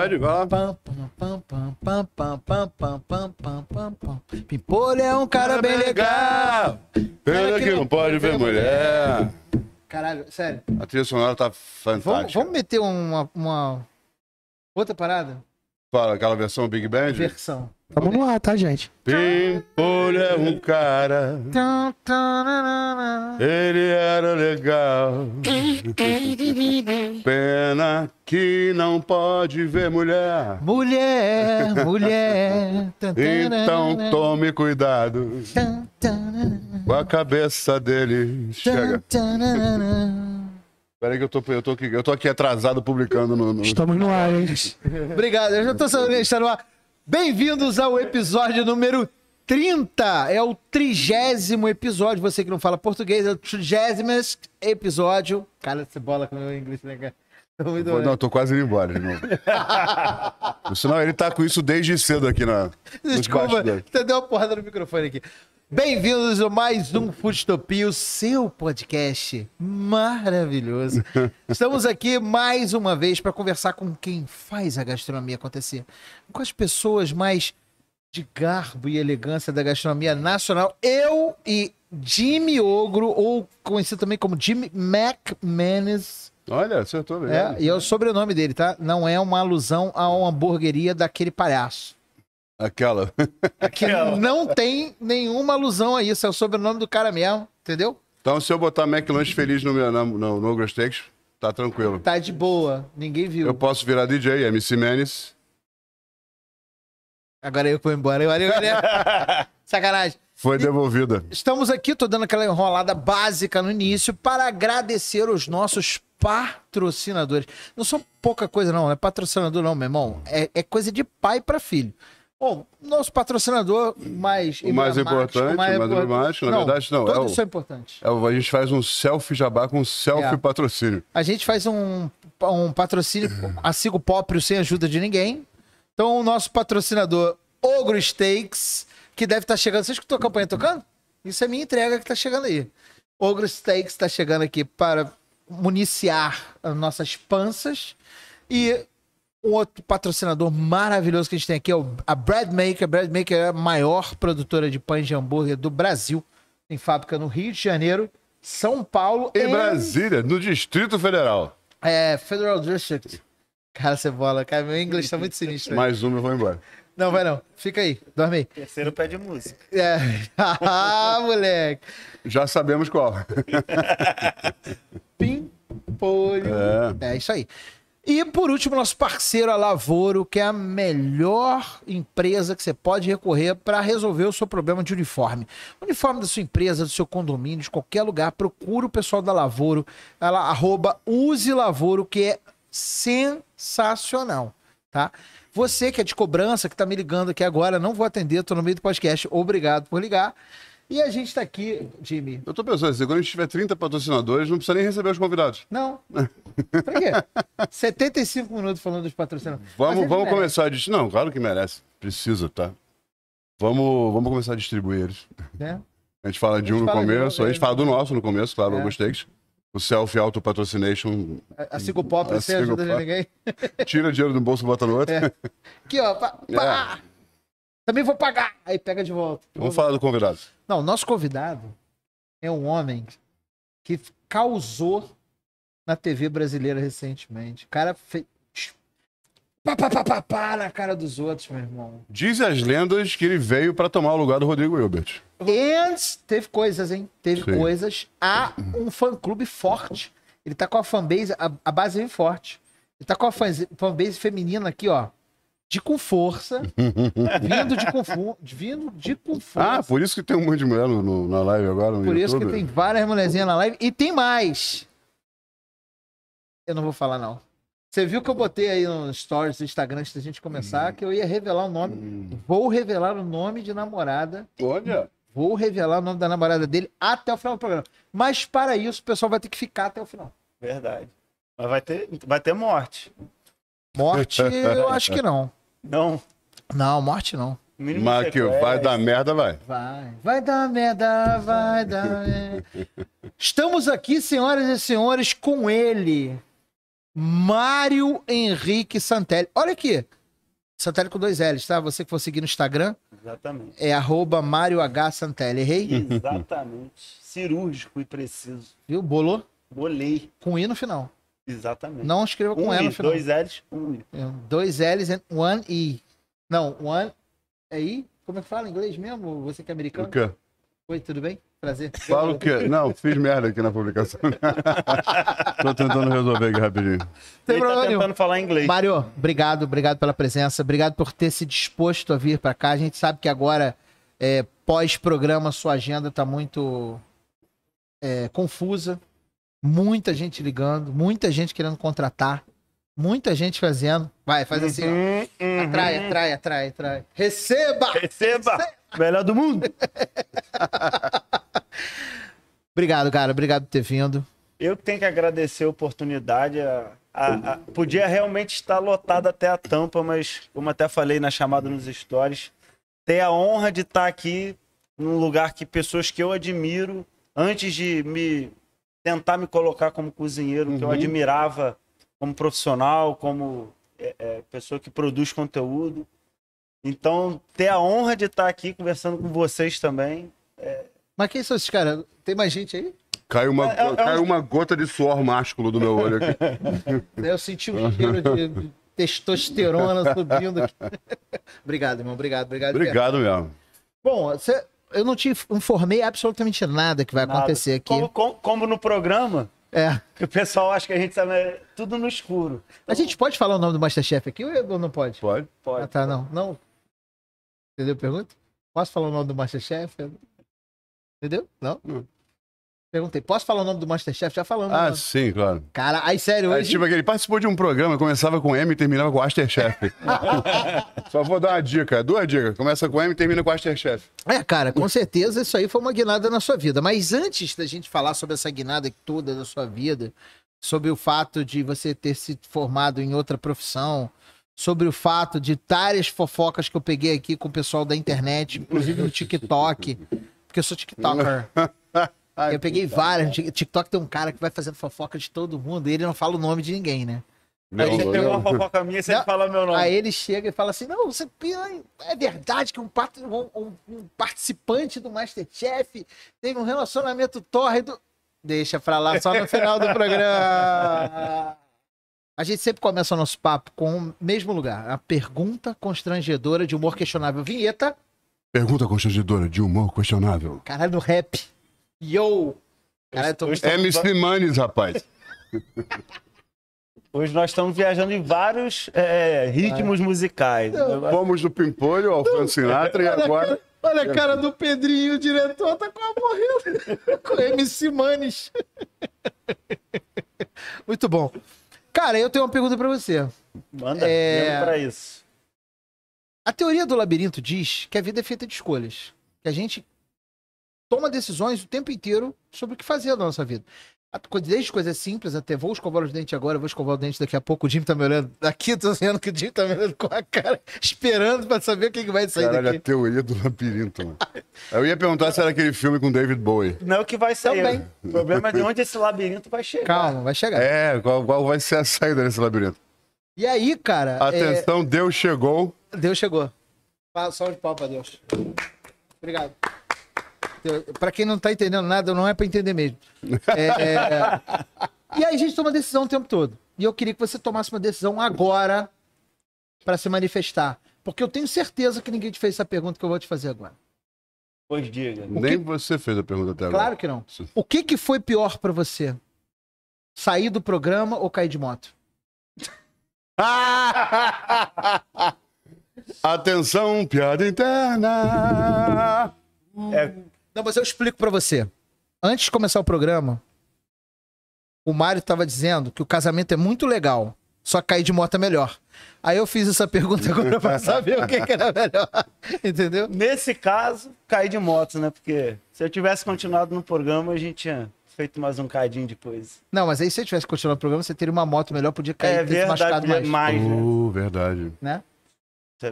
Pode, vai lá. Pimpolho é um cara bem legal. Pena que não pode ver mulher. Caralho, sério. A trilha sonora tá fantástica. Vamos, vamos meter uma, uma outra parada? Fala, aquela versão Big Band? Versão. Tamo tá no ar, tá, gente? Pimpolho é um cara. Ele era legal. Pena que não pode ver mulher. Mulher, mulher. então tome cuidado. Com a cabeça dele. Chega. Peraí que eu tô, eu, tô aqui, eu tô aqui atrasado publicando no... no... Estamos no ar, hein? Obrigado, eu já tô sabendo que a gente tá no ar. Bem-vindos ao episódio número 30. É o trigésimo episódio. Você que não fala português, é o trigésimo episódio. Cara, você bola com o meu inglês, né, cara? Tô muito Não, tô quase indo embora irmão. senão, ele tá com isso desde cedo aqui na. Desculpa, você deu uma porrada no microfone aqui. Bem-vindos a mais um Futopia, o seu podcast maravilhoso. Estamos aqui mais uma vez para conversar com quem faz a gastronomia acontecer, com as pessoas mais de garbo e elegância da gastronomia nacional. Eu e Jimmy Ogro, ou conhecido também como Jimmy McManus. Olha, acertou mesmo. É, e é o sobrenome dele, tá? Não é uma alusão a uma hamburgueria daquele palhaço. Aquela. Aquela. Não tem nenhuma alusão a isso. É o sobrenome do cara mesmo, entendeu? Então, se eu botar McLanche feliz no, meu, no, no, no Steaks, tá tranquilo. Tá de boa. Ninguém viu. Eu posso virar DJ, MC Menes. Agora eu vou embora. Eu, eu, eu, Sacanagem. Foi devolvida. estamos aqui, tô dando aquela enrolada básica no início para agradecer os nossos patrocinadores. Não são pouca coisa, não. É patrocinador, não, meu irmão. É, é coisa de pai para filho. Bom, nosso patrocinador mais o mais importante, mais, mais emblemático, na não, verdade não. Todo é o, são É o, a gente faz um selfie jabá com selfie é. patrocínio. A gente faz um, um patrocínio sigo próprio sem ajuda de ninguém. Então o nosso patrocinador Ogro Steaks, que deve estar chegando. Vocês escutou a campanha tocando? Isso é minha entrega que está chegando aí. Ogro Steaks está chegando aqui para municiar as nossas panças. E um outro patrocinador maravilhoso que a gente tem aqui é a Breadmaker. A Breadmaker é a maior produtora de pães de hambúrguer do Brasil. Tem fábrica no Rio de Janeiro, São Paulo e... Em Brasília, no Distrito Federal. É, Federal District. Cara, cebola, cara, meu inglês tá muito sinistro. Mais uma eu vou embora. Não, vai não. Fica aí, dorme aí. Terceiro pé de música. É. ah, moleque. Já sabemos qual. Pimpolho. É. é isso aí. E por último, nosso parceiro a Lavoro, que é a melhor empresa que você pode recorrer para resolver o seu problema de uniforme. uniforme da sua empresa, do seu condomínio, de qualquer lugar, procura o pessoal da Lavoro, ela, arroba Use Lavoro, que é sensacional, tá? Você que é de cobrança, que está me ligando aqui agora, não vou atender, estou no meio do podcast, obrigado por ligar. E a gente está aqui, Jimmy. Eu estou pensando, se quando a gente tiver 30 patrocinadores, não precisa nem receber os convidados. Não. Pra quê? 75 minutos falando dos patrocinadores. Vamos, vamos começar a distribuir. Não, claro que merece. Precisa, tá? Vamos, vamos começar a distribuir eles. É. A gente fala de gente um no começo, a gente fala do nosso no começo, claro, é. gostei takes. O Self Auto Patrocination. A Cigo Pop, você ajuda ninguém. Tira dinheiro do bolso e bota no outro. É. Aqui, ó. Pá, pá. É. Também vou pagar. Aí pega de volta. Vamos falar do convidado. Não, nosso convidado é um homem que causou na TV brasileira recentemente. O cara fez. Pá, pá, pá, pá, pá, na cara dos outros, meu irmão. Diz as lendas que ele veio para tomar o lugar do Rodrigo Hilbert. Antes teve coisas, hein? Teve Sim. coisas. Há um fã-clube forte. Ele tá com a fanbase, a, a base bem forte. Ele tá com a fanbase feminina aqui, ó de com força, vindo de com, vindo de com ah, força. Ah, por isso que tem um monte de mulher no, no, na live agora. por YouTube. isso que tem várias mulherzinhas na live. E tem mais. Eu não vou falar, não. Você viu que eu botei aí no stories do Instagram antes da gente começar hum. que eu ia revelar o nome. Hum. Vou revelar o nome de namorada. Olha! Vou revelar o nome da namorada dele até o final do programa. Mas para isso, o pessoal vai ter que ficar até o final. Verdade. Mas vai ter, vai ter morte. Morte, eu acho que não. Não. Não, morte não. Mas que vai dar merda, vai. Vai, vai dar merda, vai dar merda. Estamos aqui, senhoras e senhores, com ele, Mário Henrique Santelli. Olha aqui, Santelli com dois L's, tá? Você que for seguir no Instagram. Exatamente. É arroba Mário H. Santelli, errei? Exatamente. Cirúrgico e preciso. Viu? Bolou? Bolei. Com I no final. Exatamente. Não escreva com um E Dois L's, um I. É, dois L's and one I. Não, one é I. Como é que fala em inglês mesmo? Você que é americano? O quê? Oi, tudo bem? Prazer. Fala o quê? Não, fiz merda aqui na publicação. Tô tentando resolver aqui rapidinho. Sem Ele tá tentando falar inglês. Mário, obrigado, obrigado pela presença. Obrigado por ter se disposto a vir para cá. A gente sabe que agora, é, pós-programa, sua agenda tá muito é, confusa. Muita gente ligando, muita gente querendo contratar, muita gente fazendo. Vai, faz assim, ó. Uhum. Atrai, atrai, atrai, atrai. Receba! Receba! Receba! Melhor do mundo! obrigado, cara. Obrigado por ter vindo. Eu tenho que agradecer a oportunidade. A, a, a, podia realmente estar lotado até a tampa, mas como até falei na chamada nos stories, ter a honra de estar aqui num lugar que pessoas que eu admiro, antes de me tentar me colocar como cozinheiro, uhum. que eu uhum. admirava como profissional, como é, é, pessoa que produz conteúdo. Então, ter a honra de estar aqui conversando com vocês também. É... Mas quem são esses caras? Tem mais gente aí? Caiu uma, é, é, é caiu uma gota de suor másculo do meu olho aqui. eu senti um cheiro de testosterona subindo. aqui obrigado, irmão. Obrigado, obrigado. Obrigado mesmo. Bom, você eu não te informei absolutamente nada que vai nada. acontecer aqui. Como, como, como, no programa. É. Que o pessoal acha que a gente tá né, tudo no escuro. Então... A gente pode falar o nome do Masterchef aqui ou não pode? Pode. Pode. Ah, tá, pode. não. Não. Entendeu a pergunta? Posso falar o nome do Masterchef? Entendeu? Não? Hum. Perguntei, posso falar o nome do Masterchef? Já falamos. Ah, sim, claro. Cara, aí sério, é, hoje... É, tipo, ele participou de um programa, começava com M e terminava com Masterchef. Só vou dar uma dica, duas dicas. Começa com M e termina com Masterchef. É, cara, com certeza isso aí foi uma guinada na sua vida. Mas antes da gente falar sobre essa guinada toda da sua vida, sobre o fato de você ter se formado em outra profissão, sobre o fato de várias fofocas que eu peguei aqui com o pessoal da internet, inclusive no TikTok, porque eu sou TikToker. Ai, ah, eu peguei então, várias. No TikTok tem um cara que vai fazendo fofoca de todo mundo e ele não fala o nome de ninguém, né? Meu aí você pegou uma fofoca minha e você não, fala meu nome. Aí ele chega e fala assim: não, você é, é verdade que um, um, um participante do Masterchef teve um relacionamento tórrido. Deixa pra lá só no final do programa. A gente sempre começa o nosso papo com o mesmo lugar. A pergunta constrangedora de humor questionável. Vinheta. Pergunta constrangedora de humor questionável. Caralho, no rap. Yo! Cara, tô... MC rapaz. Hoje nós estamos viajando em vários é, ritmos ah. musicais. Não. Fomos do Pimpolho ao Frank Sinatra e agora... Olha a cara do Pedrinho, o diretor, tá quase morrendo com MC Manes. Muito bom. Cara, eu tenho uma pergunta para você. Manda é... para isso. A teoria do labirinto diz que a vida é feita de escolhas. Que a gente toma decisões o tempo inteiro sobre o que fazer na nossa vida. Desde coisas simples até vou escovar os dentes agora, vou escovar os dentes daqui a pouco. O Jim tá me olhando daqui, tô vendo que o Jim tá me olhando com a cara, esperando pra saber o que, que vai sair Caralho, daqui. a é teoria do labirinto, mano. Eu ia perguntar se era aquele filme com David Bowie. Não, que vai sair. Também. O problema é de onde esse labirinto vai chegar. Calma, vai chegar. É, qual, qual vai ser a saída desse labirinto? E aí, cara. É- Atenção, é... Deus chegou. Deus chegou. Salve de pau pra Deus. Obrigado. Para quem não tá entendendo nada, não é para entender mesmo. É, é, e aí a gente toma decisão o tempo todo. E eu queria que você tomasse uma decisão agora para se manifestar. Porque eu tenho certeza que ninguém te fez essa pergunta que eu vou te fazer agora. Pois diga. Nem você fez a pergunta até agora. Claro que não. O que, que foi pior para você? Sair do programa ou cair de moto? Atenção, piada interna. É não, mas eu explico para você. Antes de começar o programa, o Mário tava dizendo que o casamento é muito legal, só cair de moto é melhor. Aí eu fiz essa pergunta agora pra saber o que, que era melhor. Entendeu? Nesse caso, cair de moto, né? Porque se eu tivesse continuado no programa, a gente tinha feito mais um cadinho de coisa. Não, mas aí se eu tivesse continuado o programa, você teria uma moto melhor, podia cair, é, ter verdade, se machucado mais. mais né? uh, verdade. Né?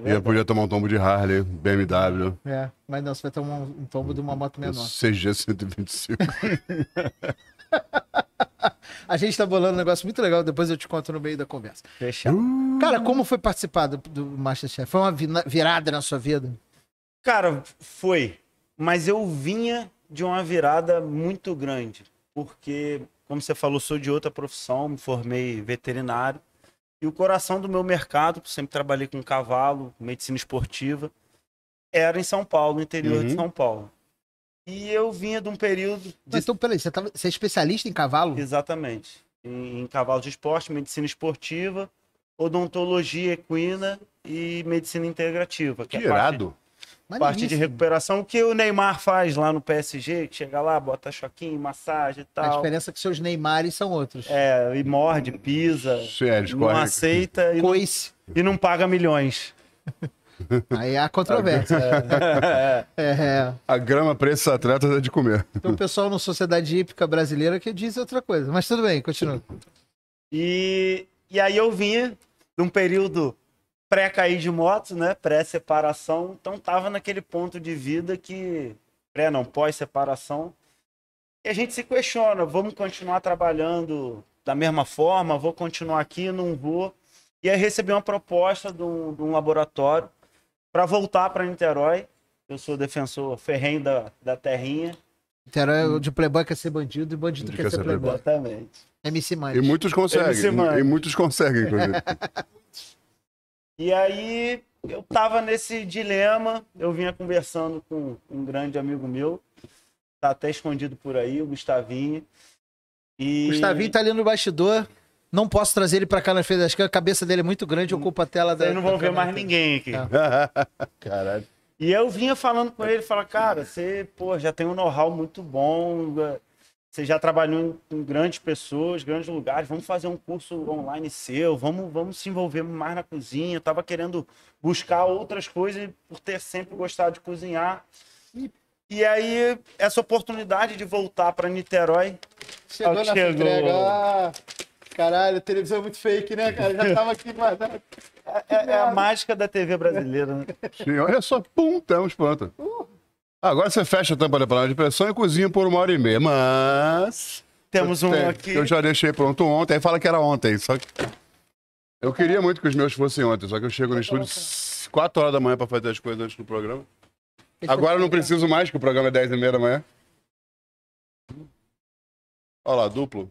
eu podia tomar um tombo de Harley, BMW. É, mas não, você vai tomar um, um tombo de uma moto menor. CG 125. A gente tá bolando um negócio muito legal, depois eu te conto no meio da conversa. Fechado. Uh... Cara, como foi participar do, do Masterchef? Foi uma virada na sua vida? Cara, foi. Mas eu vinha de uma virada muito grande. Porque, como você falou, sou de outra profissão, me formei veterinário. E o coração do meu mercado, sempre trabalhei com cavalo, medicina esportiva, era em São Paulo, no interior uhum. de São Paulo. E eu vinha de um período. De... Mas, então, peraí, você, você é especialista em cavalo? Exatamente. Em, em cavalo de esporte, medicina esportiva, odontologia equina e medicina integrativa. Que, que é irado. Parte parte de recuperação que o Neymar faz lá no PSG, que chega lá, bota choquinho, massagem e tal. A diferença é que seus Neymares são outros. É, e morde, pisa, Sério, não corre. aceita e Coice. Não, e não paga milhões. Aí há controvérsia. É. é. É. A grama para esses atletas é de comer. Tem um pessoal na Sociedade Hípica Brasileira que diz outra coisa, mas tudo bem, continua. E, e aí eu vim de um período pré-cair de moto, né? Pré-separação. Então tava naquele ponto de vida que. Pré, não, pós-separação. E a gente se questiona: vamos continuar trabalhando da mesma forma? Vou continuar aqui? Não vou. E aí recebi uma proposta de um, de um laboratório para voltar para Niterói. Eu sou defensor ferrenho da, da terrinha. Niterói hum. de playboy quer ser bandido e bandido quer, quer ser, playboy. Exatamente. É MC Mãe. E muitos conseguem. E muitos conseguem, inclusive. E aí eu tava nesse dilema, eu vinha conversando com um grande amigo meu, tá até escondido por aí, o Gustavinho. E... Gustavinho tá ali no bastidor. Não posso trazer ele para cá na frente das câmeras, a cabeça dele é muito grande, ocupa a tela da. Vocês não vão ver mais ninguém aqui. É. Caralho. E eu vinha falando com ele, falar, cara, você pô, já tem um know-how muito bom, você já trabalhou com grandes pessoas, grandes lugares. Vamos fazer um curso online seu. Vamos, vamos se envolver mais na cozinha. Eu tava querendo buscar outras coisas por ter sempre gostado de cozinhar. E, aí essa oportunidade de voltar para Niterói chegou na chegou. entrega. Ah, caralho, televisão é muito fake, né, cara? Já tava aqui guardado. É, é, é, a mágica da TV brasileira, né? Sim, olha só, pum, tamo espanto. Uh. Agora você fecha a tampa da panela de pressão e cozinha por uma hora e meia. Mas. Temos um aqui. Eu já deixei pronto ontem. Aí fala que era ontem. Só que. Eu queria muito que os meus fossem ontem, só que eu chego no estúdio 4 horas da manhã para fazer as coisas antes do programa. Agora eu não preciso mais, que o programa é 10 e meia da manhã. Olha lá, duplo.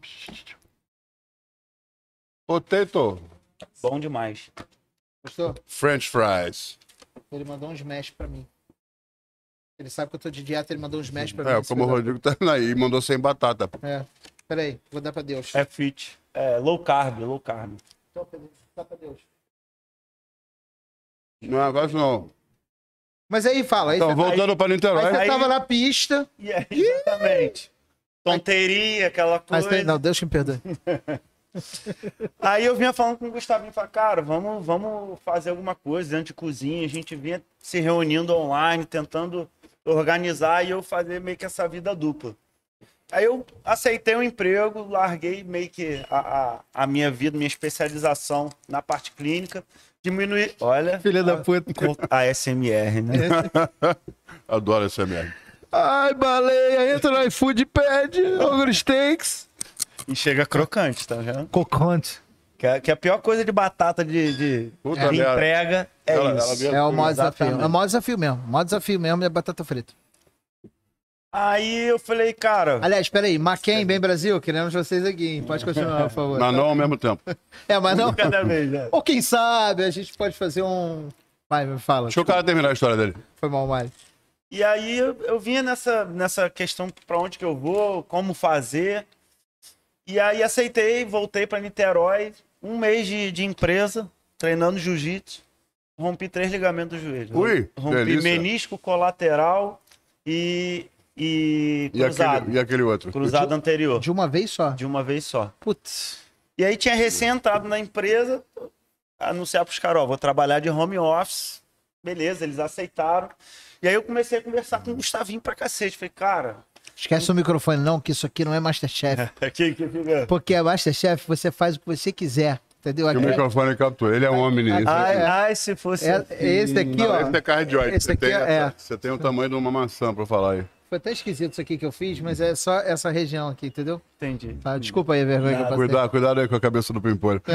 Potato. Bom demais. Gostou? French fries. Ele mandou um smash pra mim. Ele sabe que eu tô de dieta, ele mandou uns mesh pra é, mim. É, como o Rodrigo tá aí, mandou sem batata. É. Peraí, vou dar pra Deus. É fit. É, low carb, low carb. Então, Pedro, dá pra Deus. Não é negócio não. Mas aí fala. Aí Então, você- tá voltando para Niterói. aí você aí- tava na pista. E é, exatamente. Tonteria, aquela coisa. Mas não, Deus que me perdoe. Aí eu vinha falando com o e falei, cara, vamos, vamos fazer alguma coisa dentro de cozinha. A gente vinha se reunindo online, tentando organizar e eu fazer meio que essa vida dupla. Aí eu aceitei um emprego, larguei meio que a, a, a minha vida, minha especialização na parte clínica, diminui. Olha. Filha da puta. A SMR, né? É Adoro SMR. Ai, baleia, entra no iFood e pede ogre steaks. E chega crocante, tá vendo? Crocante. Que, é, que é a pior coisa de batata de, de, de entrega é, ela, ela isso. é o maior desafio. É o maior desafio mesmo. O maior desafio mesmo é batata frita. Aí eu falei, cara. Aliás, peraí, Maquem, bem Brasil, queremos vocês aqui, hein? Pode continuar, por favor. Mas não ao mesmo tempo. É, mas não. Cada vez, né? Ou quem sabe, a gente pode fazer um. Vai, me fala. Deixa o cara terminar a história dele. Foi mal, Mário. E aí eu, eu vinha nessa, nessa questão para onde que eu vou, como fazer. E aí aceitei, voltei para Niterói, um mês de, de empresa, treinando jiu-jitsu. Rompi três ligamentos do joelho. Ui, rompi delícia. menisco colateral e, e cruzado. E aquele, e aquele outro? Cruzado de, anterior. De uma vez só? De uma vez só. Putz. E aí tinha recém-entrado na empresa, anunciar pros caras, ó, vou trabalhar de home office. Beleza, eles aceitaram. E aí eu comecei a conversar com o Gustavinho pra cacete. Falei, cara, Esquece o microfone, não, que isso aqui não é Masterchef. Porque é Masterchef, você faz o que você quiser. Entendeu? o é- microfone captou Ele é um homem nisso. Né? Ah, ai, ah, ai, ah, se fosse. É, esse aqui, ó. esse é cardioide. Esse você, aqui, tem, é... é. você tem o tamanho de uma maçã para falar aí. Foi até esquisito isso aqui que eu fiz, mas é só essa região aqui, entendeu? Entendi. Tá, desculpa aí a vergonha Nada. que eu passei. Cuidado, cuidado aí com a cabeça do pimpolho.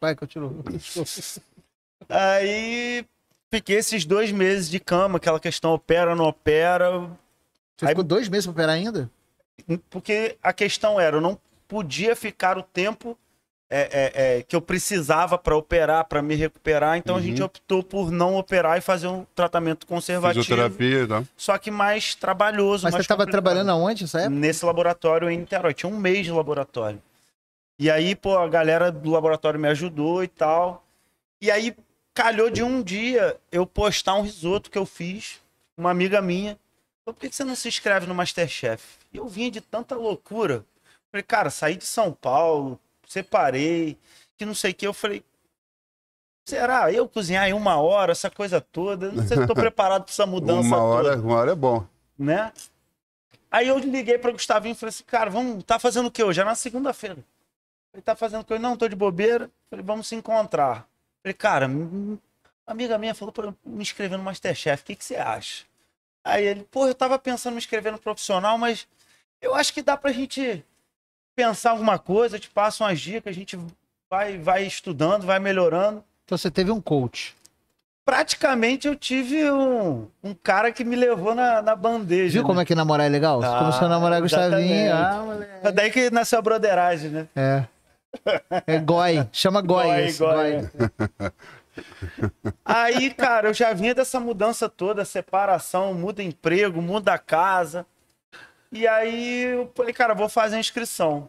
Vai, continua. Aí fiquei esses dois meses de cama, aquela questão opera, não opera. Você aí... ficou dois meses pra operar ainda? Porque a questão era, eu não podia ficar o tempo é, é, é, que eu precisava para operar, para me recuperar. Então uhum. a gente uhum. optou por não operar e fazer um tratamento conservativo. Fisioterapia, tá? Só que mais trabalhoso. Mas mais você estava trabalhando aonde nessa Nesse laboratório em Niterói. Tinha um mês de laboratório. E aí, pô, a galera do laboratório me ajudou e tal. E aí, calhou de um dia eu postar um risoto que eu fiz, uma amiga minha. Por que você não se inscreve no Masterchef? Eu vinha de tanta loucura. Falei, cara, saí de São Paulo, separei, que não sei o que. Eu falei, será? Eu cozinhar em uma hora, essa coisa toda? Não sei se estou preparado para essa mudança uma hora, toda. Uma hora é bom. Né? Aí eu liguei para o Gustavinho e falei assim, cara, vamos, tá fazendo o que hoje? É na segunda-feira. Ele tá fazendo o que não, tô de bobeira. Falei, vamos se encontrar. Falei, cara, amiga minha falou para me inscrever no Masterchef, o que, que você acha? Aí ele, pô, eu tava pensando em me inscrever no profissional, mas eu acho que dá para a gente pensar alguma coisa, te passa umas dicas, a gente vai, vai estudando, vai melhorando. Então você teve um coach? Praticamente eu tive um, um cara que me levou na, na bandeja. Viu né? como é que namorar é legal? Ah, começou a namorar ah, Gustavinho. Ah, moleque. Daí que nasceu a broderagem, né? É. É goi, chama goi. goi. goi. Aí, cara, eu já vinha dessa mudança toda, separação, muda emprego, muda casa. E aí eu falei, cara, vou fazer a inscrição.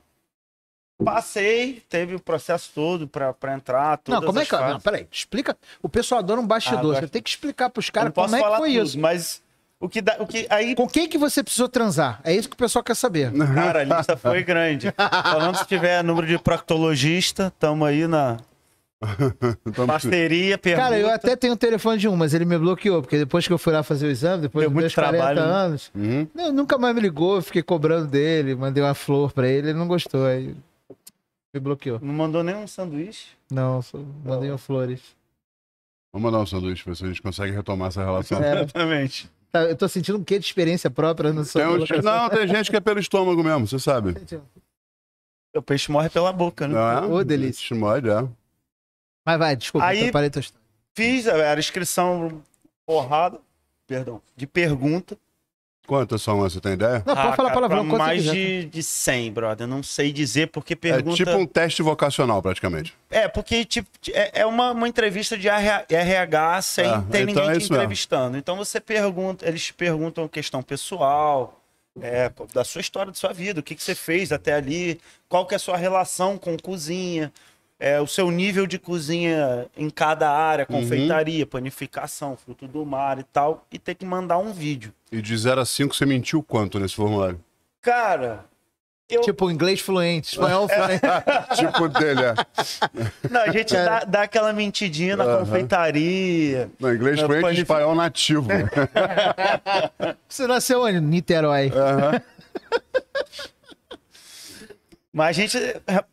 Passei, teve o processo todo pra, pra entrar, todas Não, como é que... É? Fases. Não, peraí, explica. O pessoal adora um bastidor, Ah, você tem que explicar pros caras como é que foi tudo, isso. mas o que dá, o que aí Com quem que você precisou transar? É isso que o pessoal quer saber. Cara, a lista foi grande. Falando se tiver número de proctologista, tamo aí na. Parceria, pergunta. Cara, eu até tenho o telefone de um, mas ele me bloqueou, porque depois que eu fui lá fazer o exame, depois Deu dos meus 40 trabalho, né? anos, uhum. nunca mais me ligou, eu fiquei cobrando dele, mandei uma flor pra ele, ele não gostou, aí me bloqueou. Não mandou nem um sanduíche? Não, só mandei um flores. Vamos mandar um sanduíche, ver se a gente consegue retomar essa relação. É. Exatamente. Tá, eu tô sentindo um quê de experiência própria no seu. Um... Não, tem gente que é pelo estômago mesmo, você sabe. O peixe morre pela boca, né? É? Ô, é, oh, delícia. O peixe morre, é. Mas vai, desculpa, Aí, parei tua história. Fiz, era inscrição porrada, perdão, de pergunta. Quantas é são Você tem ideia? Não, pode ah, falar palavrão. Pra mais de, tá? de 100, brother. Não sei dizer porque é pergunta... É tipo um teste vocacional, praticamente. É, porque tipo, é, é uma, uma entrevista de RH sem é, ter então ninguém é te entrevistando. Mesmo. Então você pergunta, eles perguntam questão pessoal, é, da sua história, da sua vida, o que, que você fez até ali, qual que é a sua relação com cozinha, é, o seu nível de cozinha em cada área, uhum. confeitaria, uhum. panificação, fruto do mar e tal, e ter que mandar um vídeo. E de 0 a 5 você mentiu quanto nesse formulário? Cara, eu... Tipo, inglês fluente, espanhol fluente. tipo dele, é. Não, a gente dá, dá, aquela mentidinha na confeitaria. Não, inglês fluente panific... espanhol nativo. Você nasceu onde? Niterói. Uhum. Mas a gente,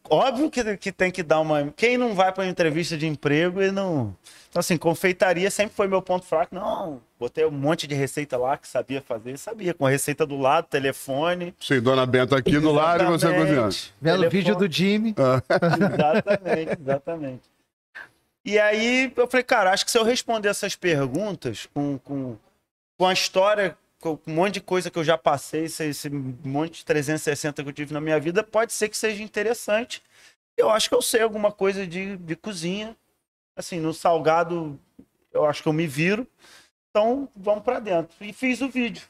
óbvio que, que tem que dar uma. Quem não vai para uma entrevista de emprego e não. Então, assim, confeitaria sempre foi meu ponto fraco. Não, botei um monte de receita lá que sabia fazer, sabia, com a receita do lado, telefone. Sim, dona Benta aqui no lado e você cozinhando. Vendo o vídeo do Jimmy. Ah. Exatamente, exatamente. E aí eu falei, cara, acho que se eu responder essas perguntas com, com, com a história um monte de coisa que eu já passei, esse, esse monte de 360 que eu tive na minha vida, pode ser que seja interessante. Eu acho que eu sei alguma coisa de, de cozinha. Assim, no salgado, eu acho que eu me viro. Então, vamos para dentro. E fiz o vídeo.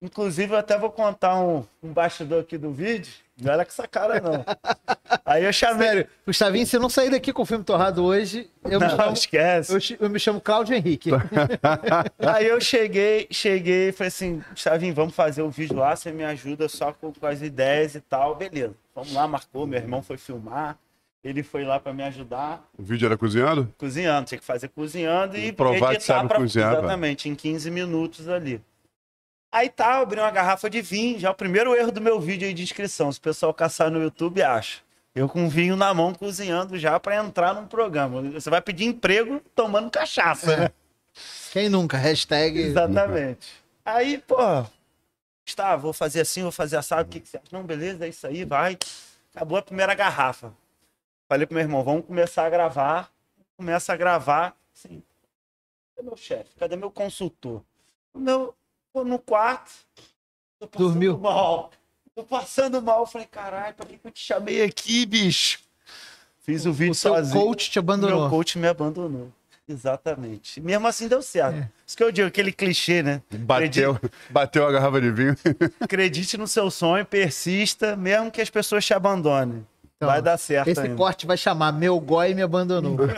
Inclusive, eu até vou contar um, um bastidor aqui do vídeo. Não era com essa cara, não. Aí eu chamei. Sério, Gustavinho, se eu não sair daqui com o filme torrado hoje, eu não, me chamo. Esquece. Eu, eu me chamo Cláudio Henrique. Aí eu cheguei, cheguei e falei assim: Gustavinho, vamos fazer o vídeo lá, você me ajuda só com, com as ideias e tal. Beleza. Vamos lá, marcou. Meu irmão foi filmar. Ele foi lá para me ajudar. O vídeo era cozinhando? Cozinhando, tinha que fazer cozinhando e, e provar que estava cozinhando. Exatamente, em 15 minutos ali. Aí tá, eu abri uma garrafa de vinho, já é o primeiro erro do meu vídeo aí de inscrição. Se o pessoal caçar no YouTube, acha. Eu com vinho na mão, cozinhando já para entrar num programa. Você vai pedir emprego tomando cachaça, né? Quem nunca? Hashtag. Exatamente. Aí, pô, está, vou fazer assim, vou fazer assado, o que, que você acha? Não, beleza, é isso aí, vai. Acabou a primeira garrafa. Falei pro meu irmão, vamos começar a gravar. Começa a gravar, assim. Cadê meu chefe? Cadê meu consultor? O meu, no quarto. Dormiu. mal. Tô passando mal. falei, caralho, pra que, que eu te chamei aqui, bicho? Fiz o, vídeo o sozinho. O coach te abandonou. Meu coach me abandonou. Exatamente. Mesmo assim deu certo. É. Isso que eu digo, aquele clichê, né? Bateu, Acredite... bateu a garrafa de vinho. Acredite no seu sonho, persista, mesmo que as pessoas te abandonem. Então, vai dar certo. Esse ainda. corte vai chamar Meu Goi me abandonou.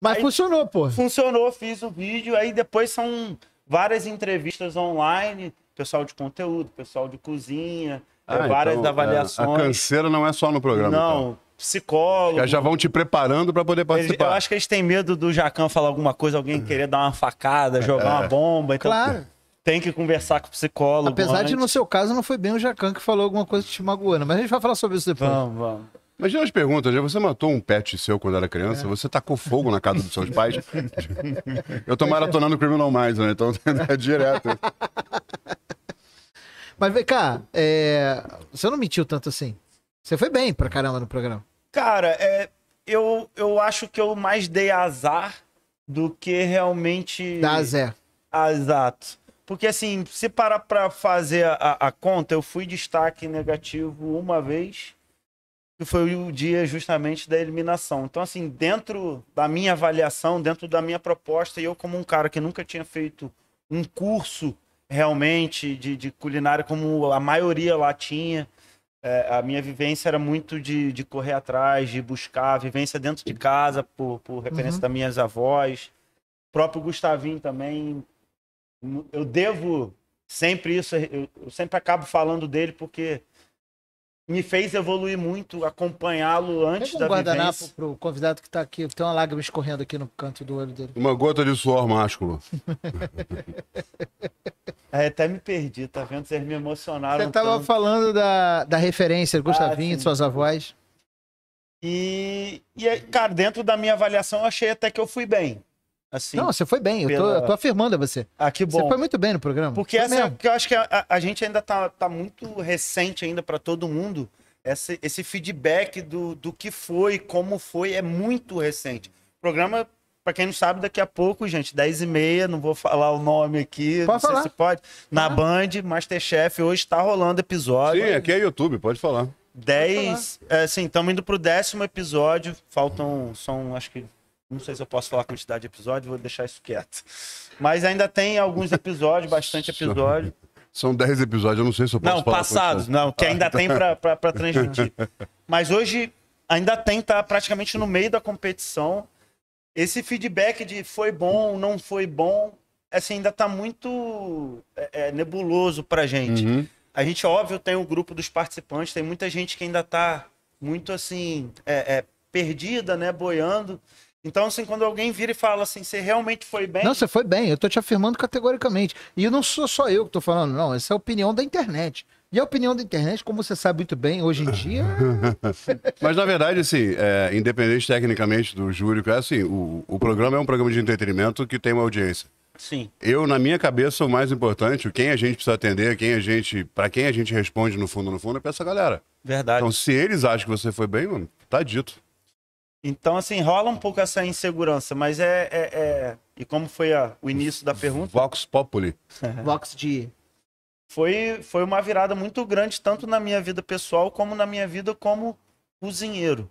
Mas aí, funcionou, pô. Funcionou, fiz o vídeo. Aí depois são várias entrevistas online, pessoal de conteúdo, pessoal de cozinha, ah, então, várias então, avaliações. A canseira não é só no programa. Não. Então psicólogo. Já vão te preparando para poder participar. Eles, eu acho que eles têm medo do Jacan falar alguma coisa, alguém querer dar uma facada, jogar é. uma bomba. Então claro. Tem que conversar com o psicólogo. Apesar antes. de, no seu caso, não foi bem o Jacan que falou alguma coisa que te magoando, né? mas a gente vai falar sobre isso depois. Vamos, vamos. Imagina as perguntas. Né? Você matou um pet seu quando era criança? É. Você tacou fogo na casa dos seus pais? eu tô é. maratonando Criminal Minds, né? Então é direto. Mas vem cá, é... você não mentiu tanto assim. Você foi bem pra caramba no programa. Cara, é... eu, eu acho que eu mais dei azar do que realmente. Dá Zé. Ah, exato. Porque assim, se parar pra fazer a, a conta, eu fui destaque negativo uma vez que foi o dia justamente da eliminação. Então, assim, dentro da minha avaliação, dentro da minha proposta, e eu como um cara que nunca tinha feito um curso realmente de, de culinária como a maioria lá tinha, é, a minha vivência era muito de, de, correr atrás, de buscar a vivência dentro de casa, por, por referência uhum. das minhas avós. O próprio Gustavinho também. Eu devo sempre isso, eu, eu sempre acabo falando dele porque me fez evoluir muito, acompanhá-lo antes Pega um da guardanapo vivência. pro convidado que tá aqui, tem uma lágrima escorrendo aqui no canto do olho dele. Uma gota de suor másculo. é, até me perdi, tá vendo? Vocês me emocionaram. Você tava tanto. falando da, da referência, Gustavinho, ah, de suas avós. E, e, cara, dentro da minha avaliação, eu achei até que eu fui bem. Assim, não, você foi bem. Pela... Eu, tô, eu, tô, afirmando a você. Ah, que bom. Você foi muito bem no programa. Porque foi essa é mesmo. é que eu acho que a, a, gente ainda tá, tá muito recente ainda para todo mundo. Esse, esse feedback do, do que foi, como foi, é muito recente. O programa, para quem não sabe, daqui a pouco, gente, 10 e meia, não vou falar o nome aqui, pode falar. se pode. Na ah. Band, Masterchef, hoje tá rolando episódio. Sim, aqui é YouTube, pode falar. 10. assim, é, estamos indo pro décimo episódio. Faltam. São acho que não sei se eu posso falar a quantidade de episódios, vou deixar isso quieto. Mas ainda tem alguns episódios, bastante episódio. São 10 episódios, eu não sei se eu posso não, falar. Passados, não, que ainda ah, tá. tem para transmitir. Mas hoje ainda tem, tá praticamente no meio da competição. Esse feedback de foi bom, não foi bom, assim, ainda tá muito é, é, nebuloso pra gente. Uhum. A gente, óbvio, tem o um grupo dos participantes, tem muita gente que ainda tá muito assim, é, é perdida, né, boiando. Então, assim, quando alguém vira e fala assim, você realmente foi bem. Não, você foi bem, eu tô te afirmando categoricamente. E não sou só eu que tô falando, não. Essa é a opinião da internet. E a opinião da internet, como você sabe muito bem, hoje em dia. Mas na verdade, assim, é, independente tecnicamente do júri, é assim, o, o programa é um programa de entretenimento que tem uma audiência. Sim. Eu, na minha cabeça, o mais importante, quem a gente precisa atender, quem a gente. para quem a gente responde no fundo, no fundo, é pra essa galera. Verdade. Então, se eles acham que você foi bem, mano, tá dito. Então, assim, rola um pouco essa insegurança, mas é. é, é... E como foi a, o início da pergunta? Vox Populi. Vox de. Foi, foi uma virada muito grande, tanto na minha vida pessoal, como na minha vida como cozinheiro.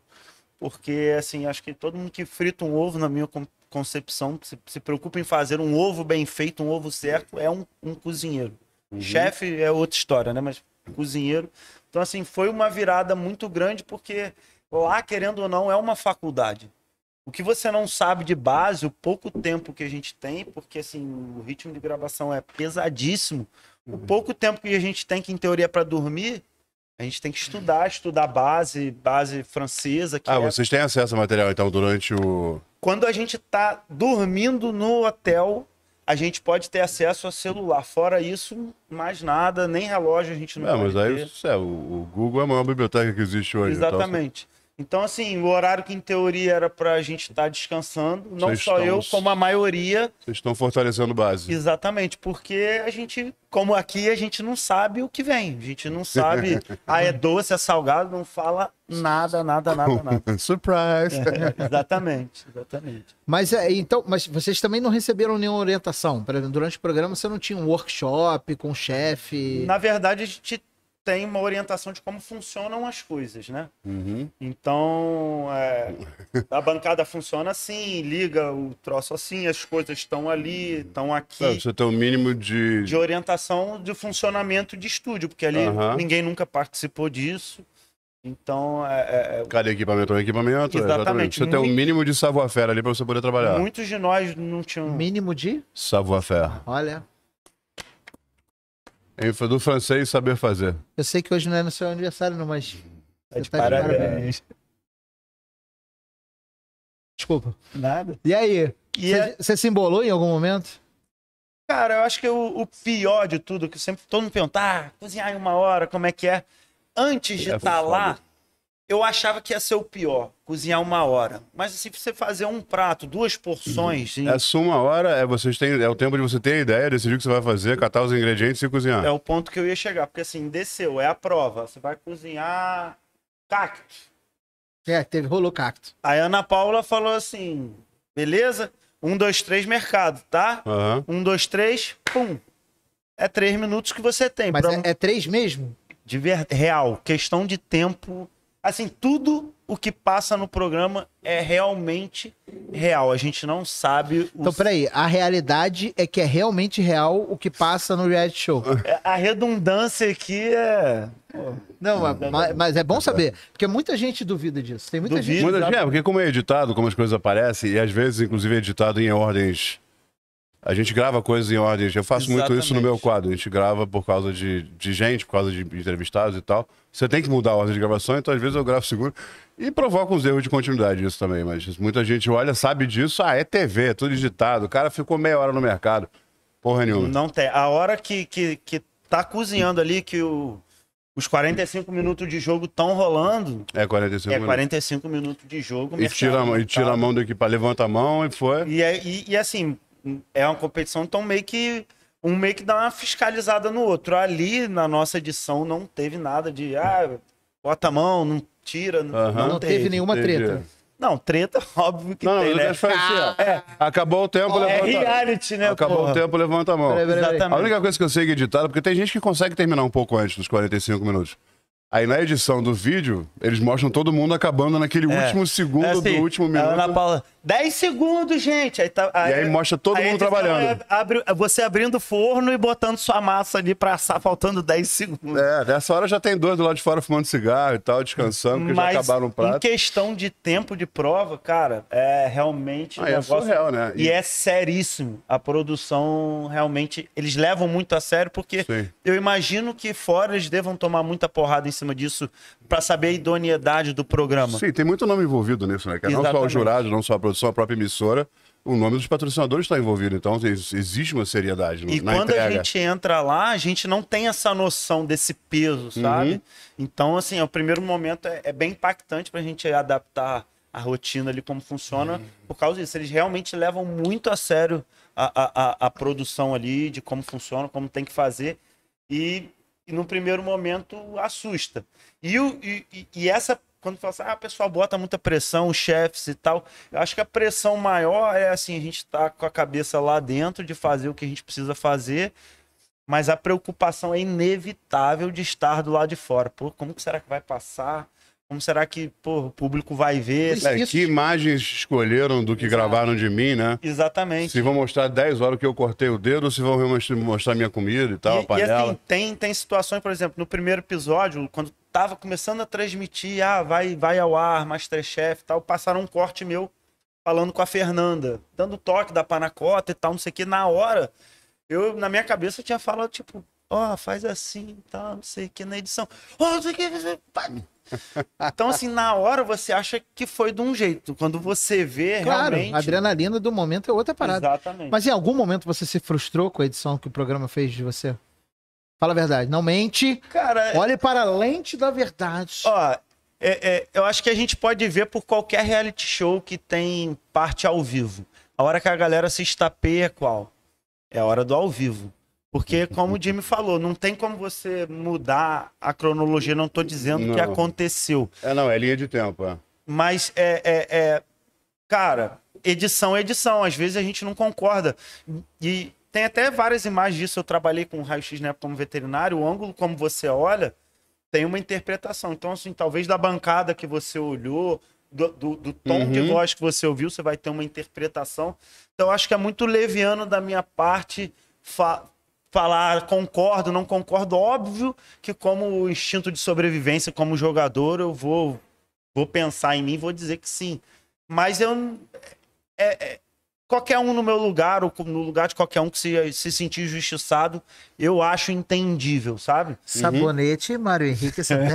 Porque, assim, acho que todo mundo que frita um ovo, na minha concepção, se, se preocupa em fazer um ovo bem feito, um ovo certo, é um, um cozinheiro. Uhum. Chefe é outra história, né? Mas cozinheiro. Então, assim, foi uma virada muito grande, porque lá, querendo ou não, é uma faculdade. O que você não sabe de base, o pouco tempo que a gente tem, porque assim, o ritmo de gravação é pesadíssimo. O uhum. pouco tempo que a gente tem, que em teoria para dormir, a gente tem que estudar, estudar base, base francesa. ah, é... vocês têm acesso a material, então, durante o. Quando a gente tá dormindo no hotel, a gente pode ter acesso a celular. Fora isso, mais nada, nem relógio a gente não é, pode mas aí é, o Google é a maior biblioteca que existe hoje. Então Exatamente. Então... Então, assim, o horário que em teoria era para a gente estar tá descansando, não Vocês só estão... eu, como a maioria. Vocês estão fortalecendo base. Exatamente, porque a gente, como aqui, a gente não sabe o que vem. A gente não sabe. ah, é doce, é salgado, não fala nada, nada, nada, nada. Surprise! É, exatamente, exatamente. Mas é, então, mas vocês também não receberam nenhuma orientação? Durante o programa você não tinha um workshop com o chefe? Na verdade, a gente tem uma orientação de como funcionam as coisas, né? Uhum. Então, é, a bancada funciona assim, liga o troço assim, as coisas estão ali, estão aqui. É, você tem um mínimo de... De orientação de funcionamento de estúdio, porque ali uhum. ninguém nunca participou disso. Então, é, é... é Cada equipamento é um equipamento, é, exatamente. exatamente. Você Muito... tem um mínimo de savoir-faire ali para você poder trabalhar. Muitos de nós não tinham... Mínimo de? Savoir-faire. Olha... É do francês saber fazer. Eu sei que hoje não é no seu aniversário, não, mas. É tá de, tá parabéns. de parabéns. Desculpa. Nada. E aí? Você é... se embolou em algum momento? Cara, eu acho que o, o pior de tudo, que sempre todo mundo pergunta, ah, cozinhar em uma hora, como é que é? Antes de estar é tá lá, eu achava que ia ser o pior, cozinhar uma hora. Mas assim, você fazer um prato, duas porções. Uhum. Em... É só uma hora, é, vocês têm, é o tempo de você ter ideia, decidir o que você vai fazer, catar os ingredientes e cozinhar. É o ponto que eu ia chegar, porque assim, desceu, é a prova. Você vai cozinhar cacto. É, teve, rolou cacto. Aí a Ana Paula falou assim: beleza? Um, dois, três, mercado, tá? Uhum. Um, dois, três, pum. É três minutos que você tem. Mas pra... é, é três mesmo? De ver... real. Questão de tempo Assim, tudo o que passa no programa é realmente real. A gente não sabe. Os... Então, peraí, a realidade é que é realmente real o que passa no reality show. É, a redundância aqui é. não, mas, mas, é bom saber, porque muita gente duvida disso. Tem muita duvida, gente. Muita, é, porque como é editado, como as coisas aparecem, e às vezes, inclusive, é editado em ordens a gente grava coisas em ordem. Eu faço Exatamente. muito isso no meu quadro. A gente grava por causa de, de gente, por causa de entrevistados e tal. Você tem que mudar a ordem de gravação, então às vezes eu gravo seguro. E provoca uns erros de continuidade isso também. Mas muita gente olha, sabe disso. Ah, é TV, é tudo digitado. O cara ficou meia hora no mercado. Porra nenhuma. Não tem. A hora que, que, que tá cozinhando ali, que o, os 45 minutos de jogo estão rolando. É 45 é 45 minutos de jogo. E tira, e tira a tá mão do equipamento, levanta a mão e foi. E, é, e, e assim, é uma competição, então meio que um meio que dá uma fiscalizada no outro. Ali na nossa edição não teve nada de ah, bota a mão, não tira, uhum. não, não teve, teve nenhuma entendi. treta. É. Não, treta, óbvio que não, tem, Assim, é. Acabou o tempo, oh, levanta a mão. É reality, né, Acabou porra. o tempo, levanta a mão. A única coisa que eu sei que é porque tem gente que consegue terminar um pouco antes dos 45 minutos. Aí na edição do vídeo, eles mostram todo mundo acabando naquele é. último é segundo é assim, do último tá minuto. Ana Paula, 10 segundos, gente! Aí tá, aí, e aí mostra todo aí mundo trabalhando. Abre, você abrindo o forno e botando sua massa ali pra assar, faltando 10 segundos. É, nessa hora já tem dois do lado de fora fumando cigarro e tal, descansando, porque Mas, já acabaram o prato. em questão de tempo de prova, cara, é realmente... Ah, um é negócio... surreal, né? E... e... é seríssimo. A produção realmente... Eles levam muito a sério, porque Sim. eu imagino que fora eles devam tomar muita porrada em cima disso para saber a idoneidade do programa. Sim, tem muito nome envolvido nisso, né? Não só o jurado, não só a produção, a própria emissora o nome dos patrocinadores está envolvido, então existe uma seriedade e na quando a gente entra lá, a gente não tem essa noção desse peso, uhum. sabe? Uhum. Então, assim, é o primeiro momento é, é bem impactante para a gente adaptar a rotina ali, como funciona, uhum. por causa disso. Eles realmente levam muito a sério a, a, a, a produção ali, de como funciona, como tem que fazer. E que no primeiro momento assusta. E, o, e, e essa, quando fala assim, ah, a pessoa bota muita pressão, os chefes e tal, eu acho que a pressão maior é assim, a gente tá com a cabeça lá dentro de fazer o que a gente precisa fazer, mas a preocupação é inevitável de estar do lado de fora. Pô, como que será que vai passar? Como será que o público vai ver? É, isso... Que imagens escolheram do que Exato. gravaram de mim, né? Exatamente. Se vão mostrar 10 horas que eu cortei o dedo, se vão mostrar minha comida e tal, e, a panela. E assim, tem, tem situações, por exemplo, no primeiro episódio, quando tava começando a transmitir, ah, vai, vai ao ar, Masterchef e tal, passaram um corte meu falando com a Fernanda, dando toque da panacota e tal, não sei o que. Na hora, eu, na minha cabeça, eu tinha falado, tipo, ó, oh, faz assim, tal, não sei o que, na edição. Então, assim, na hora você acha que foi de um jeito. Quando você vê, claro, realmente... a adrenalina do momento é outra parada. Exatamente. Mas em algum momento você se frustrou com a edição que o programa fez de você? Fala a verdade, não mente. Cara, é- olhe para a lente da verdade. Ó, é, é, eu acho que a gente pode ver por qualquer reality show que tem parte ao vivo. A hora que a galera se estapeia é qual? É a hora do ao vivo. Porque, uhum. como o Jimmy falou, não tem como você mudar a cronologia, não estou dizendo o que aconteceu. É, não, é linha de tempo. É. Mas, é, é, é, cara, edição é edição. Às vezes a gente não concorda. E tem até várias imagens disso. Eu trabalhei com raio-x na época como veterinário. O ângulo como você olha tem uma interpretação. Então, assim, talvez da bancada que você olhou, do, do, do tom uhum. de voz que você ouviu, você vai ter uma interpretação. Então, acho que é muito leviano da minha parte falar concordo, não concordo. Óbvio que, como instinto de sobrevivência, como jogador, eu vou, vou pensar em mim vou dizer que sim. Mas eu. É, é, qualquer um no meu lugar, ou no lugar de qualquer um que se, se sentir injustiçado, eu acho entendível, sabe? Sabonete, uhum. Mário Henrique uhum. né?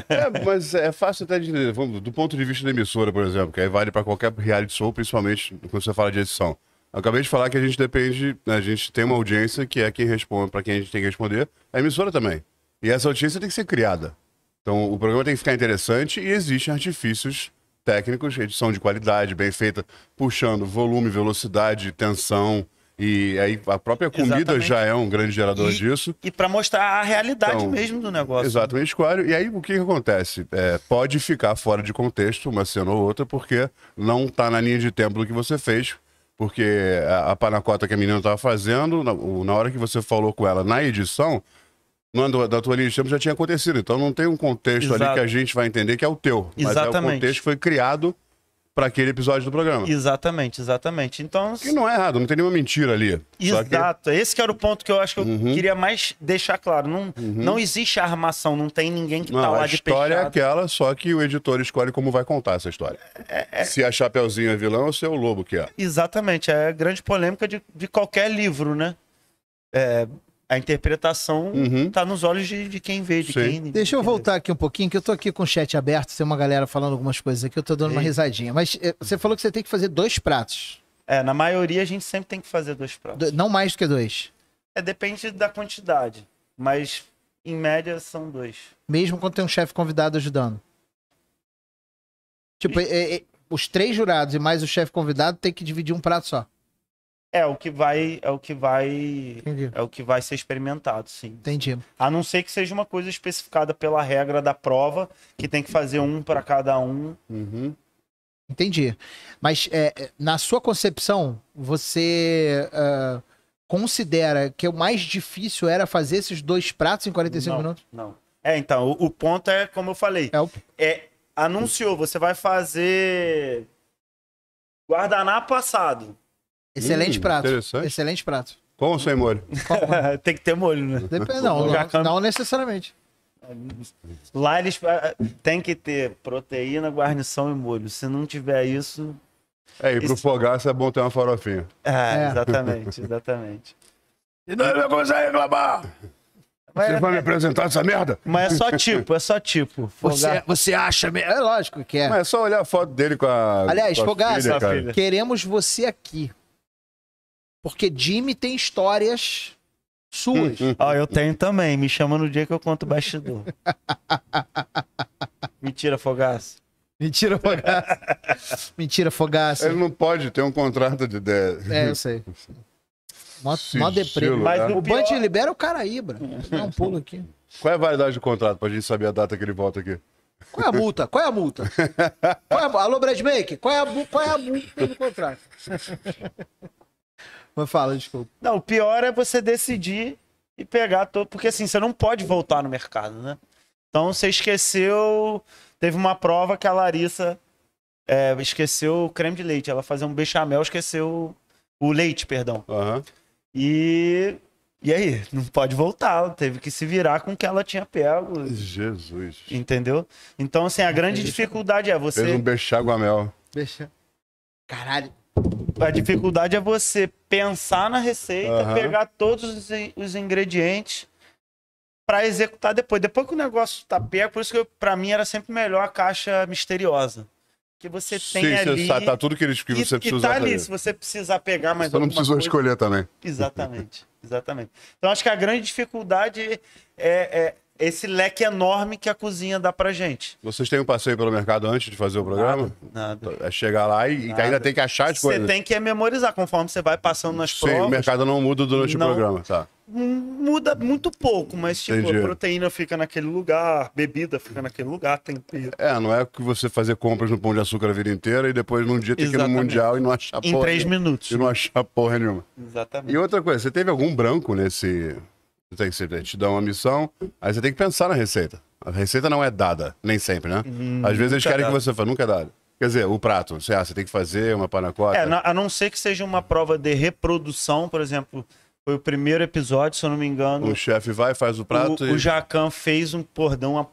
Santelli. é, mas é fácil até de entender. do ponto de vista da emissora, por exemplo, que aí vale para qualquer reality show, principalmente quando você fala de edição. Acabei de falar que a gente depende, né, a gente tem uma audiência que é quem responde, para quem a gente tem que responder, a emissora também. E essa audiência tem que ser criada. Então o programa tem que ficar interessante e existem artifícios técnicos, edição de qualidade bem feita, puxando volume, velocidade, tensão. E aí a própria comida exatamente. já é um grande gerador e, disso. E para mostrar a realidade então, mesmo do negócio. Exatamente, claro. E aí o que, que acontece? É, pode ficar fora de contexto uma cena ou outra, porque não está na linha de tempo do que você fez, porque a, a panacota que a menina estava fazendo, na, na, hora que você falou com ela na edição, no, da tua linha de tempo já tinha acontecido. Então não tem um contexto Exato. ali que a gente vai entender que é o teu. Mas Exatamente. Mas é o contexto que foi criado para aquele episódio do programa. Exatamente, exatamente. Então. Que não é errado, não tem nenhuma mentira ali. Exato. Que... Esse que era o ponto que eu acho que eu uhum. queria mais deixar claro. Não, uhum. não existe armação, não tem ninguém que não, tá lá de peixe. A história é aquela, só que o editor escolhe como vai contar essa história. É, é... Se a Chapeuzinho é vilão ou se é o lobo que é. Exatamente. É a grande polêmica de, de qualquer livro, né? É, a interpretação uhum. tá nos olhos de, de quem vê, de Sim. quem. Deixa eu voltar aqui um pouquinho, que eu tô aqui com o chat aberto, tem uma galera falando algumas coisas aqui, eu tô dando Ei. uma risadinha. Mas eh, você falou que você tem que fazer dois pratos. É, na maioria a gente sempre tem que fazer dois pratos. Do, não mais do que dois. É, depende da quantidade. Mas em média são dois. Mesmo quando tem um chefe convidado ajudando. Tipo, é, é, os três jurados e mais o chefe convidado tem que dividir um prato só. É o que vai, é o que vai, Entendi. é o que vai ser experimentado, sim. Entendi. A não ser que seja uma coisa especificada pela regra da prova, que tem que fazer um para cada um. Uhum. Entendi. Mas é, é na sua concepção, você uh, considera que o mais difícil era fazer esses dois pratos em 45 não, minutos? Não. É, então, o, o, ponto é, como eu falei, é, o... é anunciou, você vai fazer guardanapo passado. Excelente hum, prato. Interessante. Excelente prato. Com ou sem molho? Tem que ter molho, né? Depende, não, não, não necessariamente. Lá eles ah, ah, tem que ter proteína, guarnição e molho. Se não tiver isso. É, e pro isso... fogaço é bom ter uma farofinha. É, é. exatamente, exatamente. e nós é vamos aí reclamar! Mas, Você vai me é- apresentar essa merda? Mas é só tipo, é só tipo. Você, você acha mesmo? É lógico que é. Mas é só olhar a foto dele com a. Aliás, com a Fogaça, filha, queremos você aqui. Porque Jimmy tem histórias suas. ah, eu tenho também. Me chama no dia que eu conto o bastidor. Mentira, Fogaço. Mentira, Fogaço. Mentira, Fogaço. Ele não pode ter um contrato de 10. É, eu sei. Mó, mó deprê. Né? Mas né? o, o pior... libera o Caraíba. Dá um pulo aqui. Qual é a validade do contrato pra gente saber a data que ele volta aqui? Qual é a multa? Qual é a multa? Qual é a... Alô, Bradmaker, qual é a, qual é a multa do contrato? Mas fala, desculpa. Não, o pior é você decidir e pegar todo. Porque assim, você não pode voltar no mercado, né? Então você esqueceu. Teve uma prova que a Larissa é, esqueceu o creme de leite. Ela fazia um bechamel, esqueceu o leite, perdão. Uhum. E. E aí, não pode voltar, ela teve que se virar com o que ela tinha pego. Jesus. Entendeu? Então, assim, a grande dificuldade é você. Fez um mel. Becha. Caralho. A dificuldade é você pensar na receita, uhum. pegar todos os ingredientes para executar depois. Depois que o negócio tá perto por isso que para mim era sempre melhor a caixa misteriosa. Que você tem Sim, ali. Sim, tá tudo que, eles, que você precisa. E tá ali, se você precisar pegar mais Você não precisou coisa. escolher também. Exatamente, exatamente. Então acho que a grande dificuldade é, é esse leque enorme que a cozinha dá pra gente. Vocês têm um passeio pelo mercado antes de fazer o programa? Nada. nada. É chegar lá e nada. ainda tem que achar as coisas. Você tem que memorizar conforme você vai passando nas Sim, provas. Sim, o mercado não muda durante não, o programa, tá? Hum, muda muito pouco, mas tipo, Entendi. a proteína fica naquele lugar, bebida fica naquele lugar, tempero. É, não é que você fazer compras no Pão de Açúcar a vida inteira e depois num dia tem que ir no Mundial e não achar em porra. Em três minutos. E não achar porra nenhuma. Exatamente. E outra coisa, você teve algum branco nesse tem que ser, te dão uma missão, aí você tem que pensar na receita. A receita não é dada, nem sempre, né? Hum, Às vezes eles querem dado. que você faça, nunca é dada. É Quer dizer, o prato, você, ah, você tem que fazer uma panacota. É, a não ser que seja uma prova de reprodução, por exemplo, foi o primeiro episódio, se eu não me engano. O chefe vai, faz o prato o, e... O Jacan fez um cordão, uma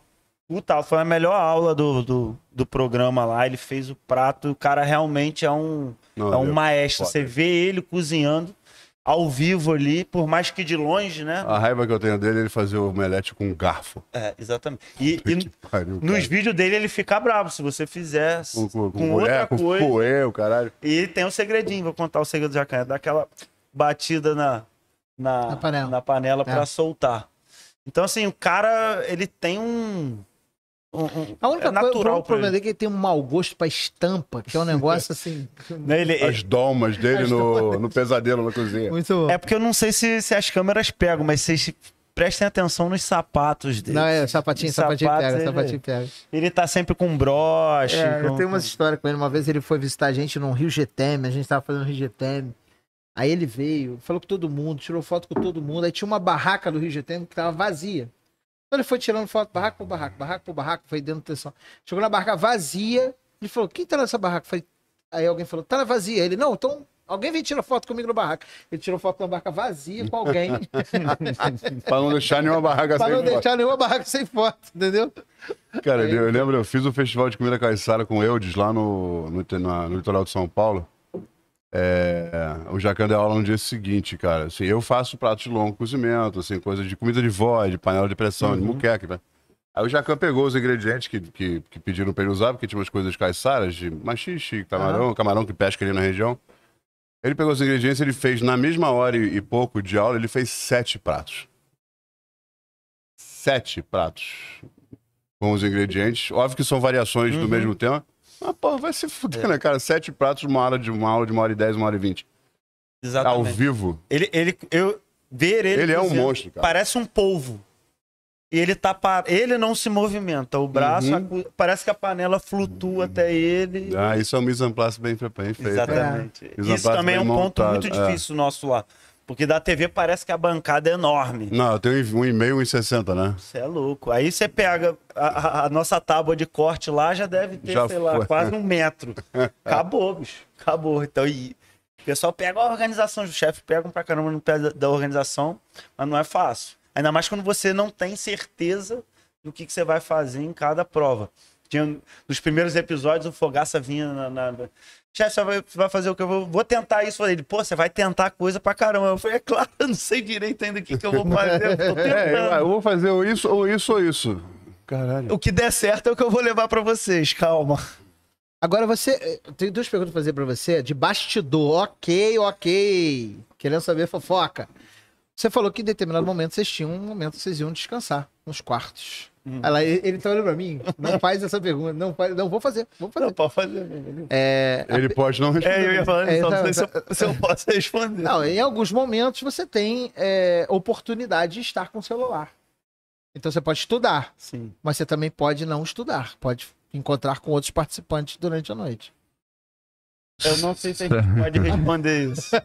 puta, foi a melhor aula do, do, do, programa lá, ele fez o prato, o cara realmente é um, não, é um é maestro, foda. você vê ele cozinhando ao vivo ali, por mais que de longe, né? A raiva que eu tenho dele é ele fazer o omelete com um garfo. É, exatamente. E, e pariu, nos vídeos dele ele fica bravo se você fizer com, com, com outra mulher, coisa. Com poê, o caralho. E tem um segredinho, vou contar o segredo do Jacaré, daquela batida na, na, na panela, na panela é. para soltar. Então assim, o cara, ele tem um a única é natural coisa, o problema dele é que ele tem um mau gosto pra estampa, que é um negócio assim. Não, né, ele, é- as domas dele as no, domas. no pesadelo na cozinha. Muito bom. É porque eu não sei se, se as câmeras pegam, mas vocês prestem atenção nos sapatos dele. Não, é, sapatinho, sapatinho pega, ele, sapatinho pega. Ele tá sempre com broche. É, com... Eu tenho umas histórias com ele. Uma vez ele foi visitar a gente no Rio GTM, a gente tava fazendo Rio GTM. Aí ele veio, falou com todo mundo, tirou foto com todo mundo. Aí tinha uma barraca do Rio GTM que tava vazia. Então ele foi tirando foto, barraco por barraco, barraco por barraco, foi dando tensão. Chegou na barraca vazia, ele falou, quem tá nessa barraca? Falei, aí alguém falou, tá na vazia. Ele, não, então Alguém vem tirar foto comigo no barraco. Ele tirou foto na barraca vazia com alguém. para não deixar nenhuma barraca sem foto. Para não deixar nenhuma barraca sem foto, entendeu? Cara, eu lembro, eu fiz o um festival de comida caiçara com Eudes lá no, no, na, no litoral de São Paulo. É, o aula no dia seguinte, cara. Assim, eu faço prato de longo cozimento, assim, coisa de comida de vó, de panela de pressão, uhum. de muqueca. Né? Aí o Jacan pegou os ingredientes que, que, que pediram pra ele usar, porque tinha umas coisas caiçaras, de machixe, camarão, camarão que pesca ali na região. Ele pegou os ingredientes, ele fez na mesma hora e, e pouco de aula, ele fez sete pratos. Sete pratos com os ingredientes. Óbvio que são variações uhum. do mesmo tema, ah, vai se fuder, é. né, cara? Sete pratos, uma hora de uma aula de uma hora e dez, uma hora e vinte. Exatamente. Ao vivo. Ele, ele, eu ver ele. Ele é um monstro, cara. Parece um polvo. Ele tá par... ele não se movimenta, o braço, uhum. a... parece que a panela flutua uhum. até ele. Ah, isso é um mise en place bem feito. Né? Exatamente. É. Isso também é um montado. ponto muito é. difícil é. nosso lá. Porque da TV parece que a bancada é enorme. Não, tem um e-mail em 60, né? Você é louco. Aí você pega a, a, nossa tábua de corte lá, já deve ter, já sei foi. lá, quase um metro. Acabou, bicho. Acabou. Então, e, o pessoal pega a organização, o chefe pega pra caramba no pé da organização, mas não é fácil. Ainda mais quando você não tem certeza do que, que você vai fazer em cada prova. Tinha, nos primeiros episódios, o Fogaça vinha na, na chefe, você vai, vai, fazer o que eu vou, vou tentar isso. Ele, pô, você vai tentar coisa pra caramba. Eu falei, é claro, eu não sei direito ainda o que, que eu vou fazer. Eu, é, eu vou fazer ou isso, ou isso, ou isso. Caralho. O que der certo é o que eu vou levar para vocês, calma. Agora você. Eh, Tem duas perguntas pra fazer pra você. De bastidor, ok, ok. Querendo saber fofoca. Você falou que em determinado momento vocês tinham um momento que vocês iam descansar nos quartos. Hum. Ela, ele tá olhando pra mim, não faz essa pergunta, não faz, não vou fazer, vou fazer. Não, pode fazer. É, ele a... pode não responder. É, eu ia falar, é, só, então, se, eu, se, eu, posso responder. Não, em alguns momentos você tem é, oportunidade de estar com o celular. Então você pode estudar, Sim. mas você também pode não estudar, pode encontrar com outros participantes durante a noite. Eu não sei se a gente pode responder isso.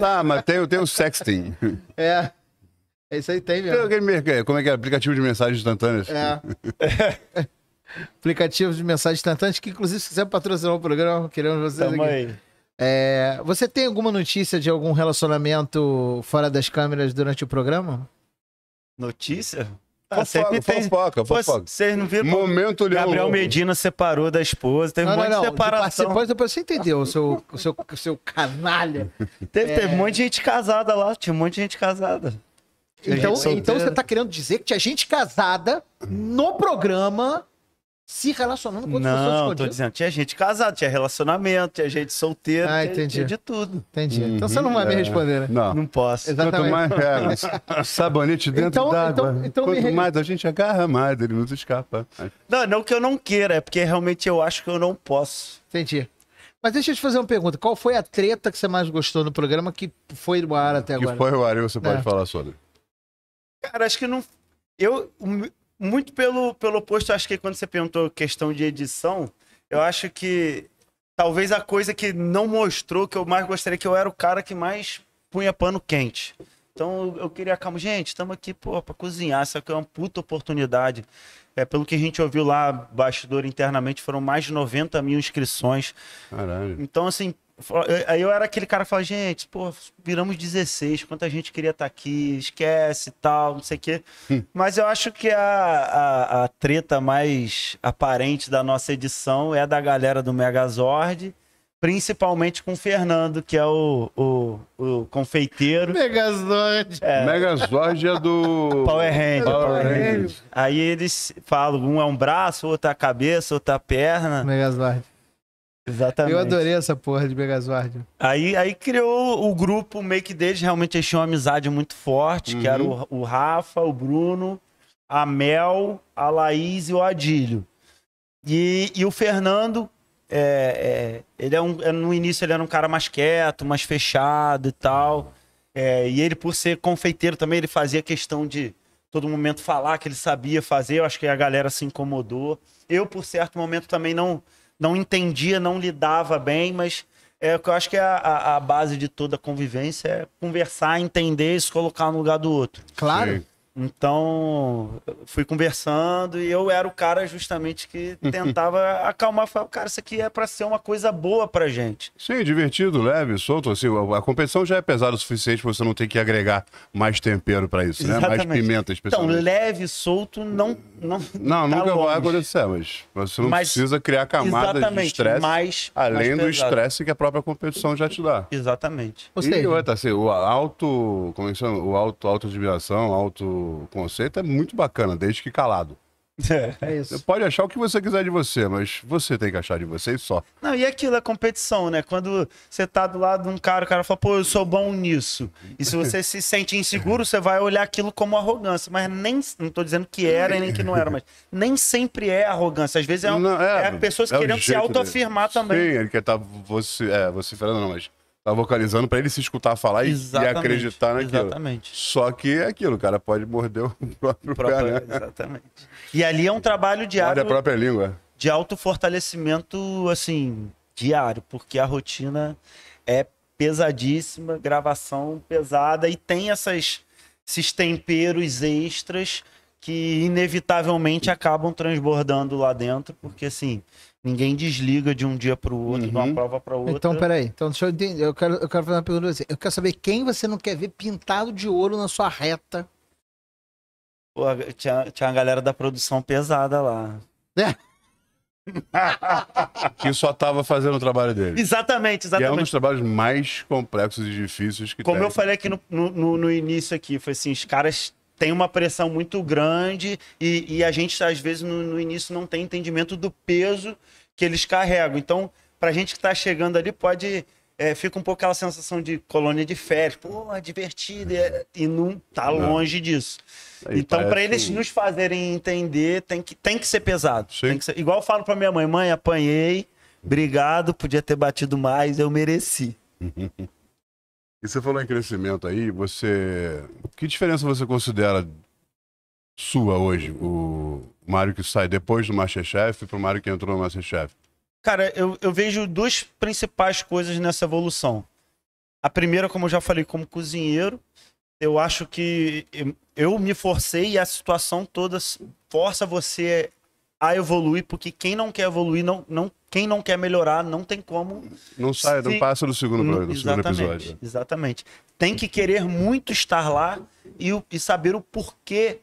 Ah, mas tem, tem o sexting. É. É isso aí, tem mesmo. Aquele, é, como é que é? Aplicativo de mensagens instantâneas. É. Aplicativo de mensagens instantâneas, que inclusive se quiser patrocinar o programa, queremos vocês Tamo aqui. Aí. É, você tem alguma notícia de algum relacionamento fora das câmeras durante o programa? Notícia? Ah, fofoca, tem... fofoca, fofoca. Vocês não viram? Momento Leão Gabriel Lobo. Medina separou da esposa, teve não, um monte não, não. de separação. depois você entendeu, o seu, o seu, o seu canalha. Teve, é... teve um monte de gente casada lá, tinha um monte de gente casada. Então, então você está querendo dizer que tinha gente casada no programa se relacionando com outras pessoas Não, tô dizendo, tinha gente casada, tinha relacionamento, tinha gente solteira, Ah, entendi. tinha de tudo. Entendi. Então você não vai me uhum. responder, né? É, não. Não posso. Exatamente. Quanto mais é, sabonete dentro Então- água. então- então Quanto mais a gente agarra, mais ele nos escapa. Não, não que eu não queira, é porque realmente eu acho que eu não posso. Entendi. Mas deixa eu te fazer uma pergunta. Qual foi a treta que você mais gostou no programa que foi no ar até agora? Que foi o ar, você pode É. falar sobre. Cara, acho que não. Eu, muito pelo, pelo oposto, acho que quando você perguntou questão de edição, eu acho que talvez a coisa que não mostrou que eu mais gostaria que eu era o cara que mais punha pano quente. Então eu queria calma, gente, estamos aqui pô, para cozinhar, Isso aqui é uma puta oportunidade. É, pelo que a gente ouviu lá, bastidor internamente, foram mais de 90 mil inscrições. Caralho. Então, assim, Aí eu era aquele cara que falava, gente, pô, viramos 16, quanta gente queria estar tá aqui, esquece e tal, não sei o quê. Hum. Mas eu acho que a, a, a, treta mais aparente da nossa edição é da galera do Megazord, principalmente com o Fernando, que é o, o, o confeiteiro. Megazord. É. Megazord é do... Power Rangers. Power Rangers. Aí eles falam, um é um braço, outro é a cabeça, outro é a perna. Megazord. Exatamente. Eu adorei essa porra de Megazord. Aí, aí criou o grupo meio que deles, realmente eles tinham uma amizade muito forte, uhum. que era o, uhum. o Rafa, o Bruno, a Mel, a Laís e o Adílio. E, e o Fernando, é, é, ele é um, é, no início ele era um cara mais quieto, mais fechado e tal. É, e ele, por ser confeiteiro também, ele fazia questão de todo momento falar que ele sabia fazer. Eu acho que a galera se incomodou. Eu, por certo momento, também não não entendia, não lidava bem, mas é o que eu acho que é a, a base de toda convivência é conversar, entender e se colocar no lugar do outro. Claro. Sim. Então, fui conversando e eu era o cara justamente que tentava acalmar, falar, cara, isso aqui é para ser uma coisa boa pra gente. Sim, divertido, leve, solto, assim, a competição já é pesada o suficiente, você não ter que agregar mais tempero para isso, né? Mais pimenta, especialmente. Então, leve, solto, não não Não, tá nunca longe. vai acontecer, mas você não mas, precisa criar camadas de estresse, mais, além mais do estresse que a própria competição já te dá. Exatamente. você e, outra, assim, o auto, como é que chama? O auto, auto-admiração, auto conceito é muito bacana, desde que calado. É, é, é isso. Você pode achar o que você quiser de você, mas você tem que achar de você e só. Não, e é aquilo é competição, né? Quando você tá do lado de um cara, o cara fala, pô, eu sou bom nisso. E se você se sente inseguro, você vai olhar aquilo como arrogância. Mas nem, não tô dizendo que era e nem que não era, mas nem sempre é arrogância. Às vezes é, um, não, é, é pessoas é querendo se autoafirmar também. Sim, ele quer estar tá você, é, vociferando, não, mas tá vocalizando para ele se escutar falar e, e, acreditar naquilo. Exatamente. Só que é aquilo, o cara pode morder o próprio, o próprio pé, né? Exatamente. E ali é um trabalho diário. Morde a própria língua. De autofortalecimento, assim, diário, porque a rotina é pesadíssima, gravação pesada e tem essas, esses temperos extras que inevitavelmente acabam transbordando lá dentro, porque assim, Ninguém desliga de um dia para o outro, uhum. de uma uhum. prova para outra. Então, peraí. Então, deixa eu entender. Eu quero, eu quero fazer uma pergunta pra você. Eu quero saber quem você não quer ver pintado de ouro na sua reta. Pô, tinha, tinha uma galera da produção pesada lá. É. que só estava fazendo o trabalho dele. Exatamente, exatamente. E é um dos trabalhos mais complexos e difíceis que Como tem. eu falei aqui no, no, no início aqui, foi assim, os caras tem uma pressão muito grande e, e a gente, às vezes, no, no, início não tem entendimento do peso que eles carregam. Então, para a gente que está chegando ali, pode. É, fica um pouco aquela sensação de colônia de férias, pô, é divertido, e não tá não. longe disso. Aí então, para eles que... nos fazerem entender, tem que, tem que ser pesado. Que ser... igual eu falo para minha mãe: mãe, apanhei, obrigado, podia ter batido mais, eu mereci. E você falou em crescimento aí, você. Que diferença você considera sua hoje? O Mário que sai depois do Masterchef para o Mário que entrou no Masterchef? Cara, eu, eu vejo duas principais coisas nessa evolução. A primeira, como eu já falei, como cozinheiro, eu acho que eu me forcei e a situação toda força você a evoluir, porque quem não quer evoluir, não, não, quem não quer melhorar, não tem como. Não sai, se... não passa do segundo, no, do segundo episódio. Exatamente. Tem que querer muito estar lá e, e saber o porquê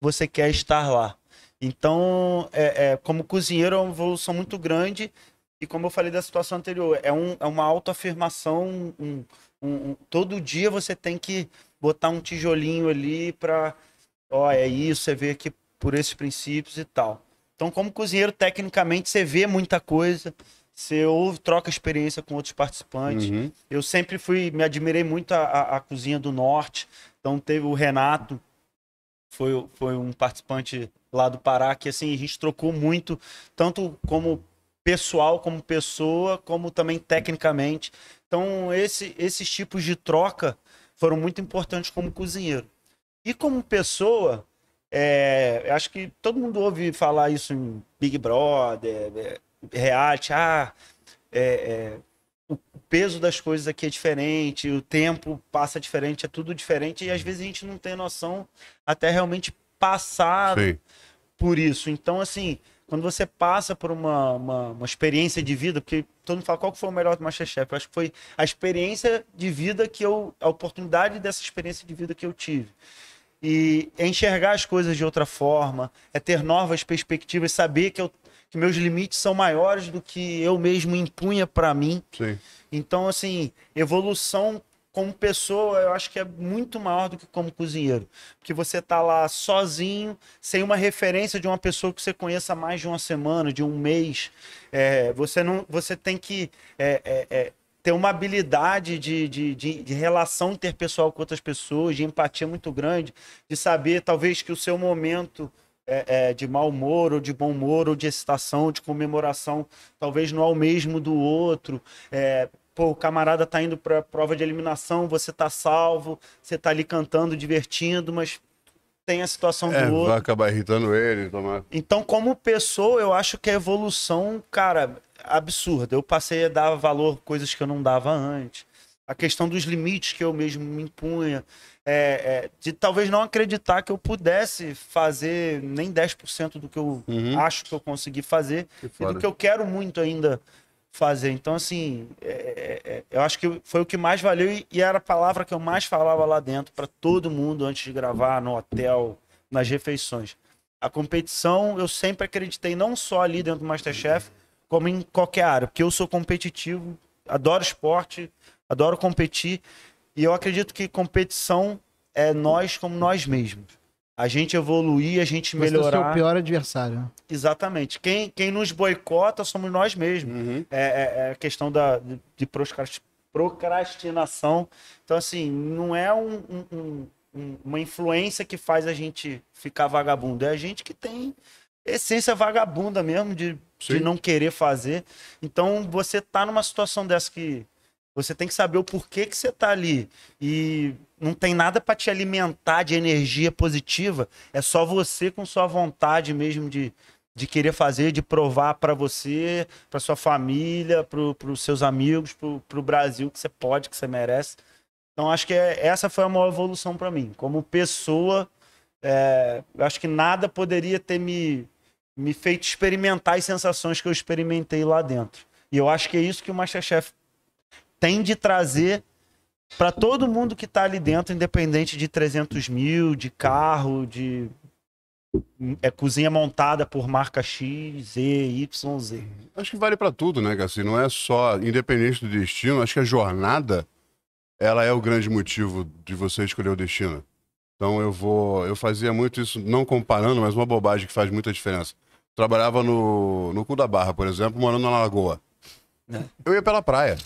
você quer estar lá. Então, é, é, como cozinheiro, é uma evolução muito grande. E como eu falei da situação anterior, é, um, é uma autoafirmação. Um, um, um, todo dia você tem que botar um tijolinho ali para. Ó, é isso, você vê aqui por esses princípios e tal. Então, como cozinheiro, tecnicamente, você vê muita coisa, você ouve, troca experiência com outros participantes. Uhum. Eu sempre fui, me admirei muito a, a, a, cozinha do norte. Então, teve o Renato, foi, foi um participante lá do Pará, que assim, a gente trocou muito, tanto como pessoal, como pessoa, como também tecnicamente. Então, esse, esses tipos de troca foram muito importantes como cozinheiro. E como pessoa, é, acho que todo mundo ouve falar isso em Big Brother, é, reality, ah, é, é, o peso das coisas aqui é diferente, o tempo passa diferente, é tudo diferente, e às vezes a gente não tem noção até realmente passar Sim. por isso. Então, assim, quando você passa por uma, uma, uma, experiência de vida, porque todo mundo fala qual foi o melhor do Masterchef, eu acho que foi a experiência de vida que eu, a oportunidade dessa experiência de vida que eu tive. E é enxergar as coisas de outra forma, é ter novas perspectivas, saber que, eu, que meus limites são maiores do que eu mesmo impunha para mim. Sim. Então, assim, evolução como pessoa, eu acho que é muito maior do que como cozinheiro. Porque você tá lá sozinho, sem uma referência de uma pessoa que você conheça há mais de uma semana, de um mês. É, você não, você tem que é, é, é ter uma habilidade de, de, de, de, relação interpessoal com outras pessoas, de empatia muito grande, de saber talvez que o seu momento é, é, de mau humor, ou de bom humor, ou de excitação, de comemoração, talvez não é o mesmo do outro. É, pô, o camarada tá indo para prova de eliminação, você tá salvo, você tá ali cantando, divertindo, mas tem a situação é, do outro. Vai acabar irritando ele. Tomar. Então, como pessoa, eu acho que a evolução, cara, absurda. Eu passei a dar valor coisas que eu não dava antes. A questão dos limites que eu mesmo me impunha. É, é, de talvez não acreditar que eu pudesse fazer nem 10% do que eu uhum. acho que eu consegui fazer. e do que eu quero muito ainda fazer. Então, assim, é, é, é, eu acho que foi o que mais valeu e, e era a palavra que eu mais falava lá dentro para todo mundo antes de gravar, no hotel, nas refeições. A competição, eu sempre acreditei, não só ali dentro do Masterchef, como em qualquer área, porque eu sou competitivo, adoro esporte, adoro competir e eu acredito que competição é nós como nós mesmos a gente evoluir, a gente Você melhorar. Você é o pior adversário. Exatamente. Quem, quem nos boicota somos nós mesmos. Uhum. É, é, é, questão da, de procrastinação. Então, assim, não é um, um, um, uma influência que faz a gente ficar vagabundo. É a gente que tem essência vagabunda mesmo de, de não querer fazer. Então, você tá numa situação dessa que você tem que saber o porquê que você tá ali. E não tem nada para te alimentar de energia positiva. É só você com sua vontade mesmo de, de querer fazer, de provar para você, para sua família, para os seus amigos, para o Brasil que você pode, que você merece. Então acho que é, essa foi a maior evolução para mim. Como pessoa, é, eu acho que nada poderia ter me, me feito experimentar as sensações que eu experimentei lá dentro. E eu acho que é isso que o Masterchef tem de trazer para todo mundo que está ali dentro, independente de 300 mil, de carro, de é, cozinha montada por marca X, Z, Y, Z. Acho que vale para tudo, né, Cassi? Não é só, independente do destino, acho que a jornada ela é o grande motivo de você escolher o destino. Então eu vou, eu fazia muito isso, não comparando, mas uma bobagem que faz muita diferença. Trabalhava no, no cu da barra, por exemplo, morando na lagoa. É. Eu ia pela praia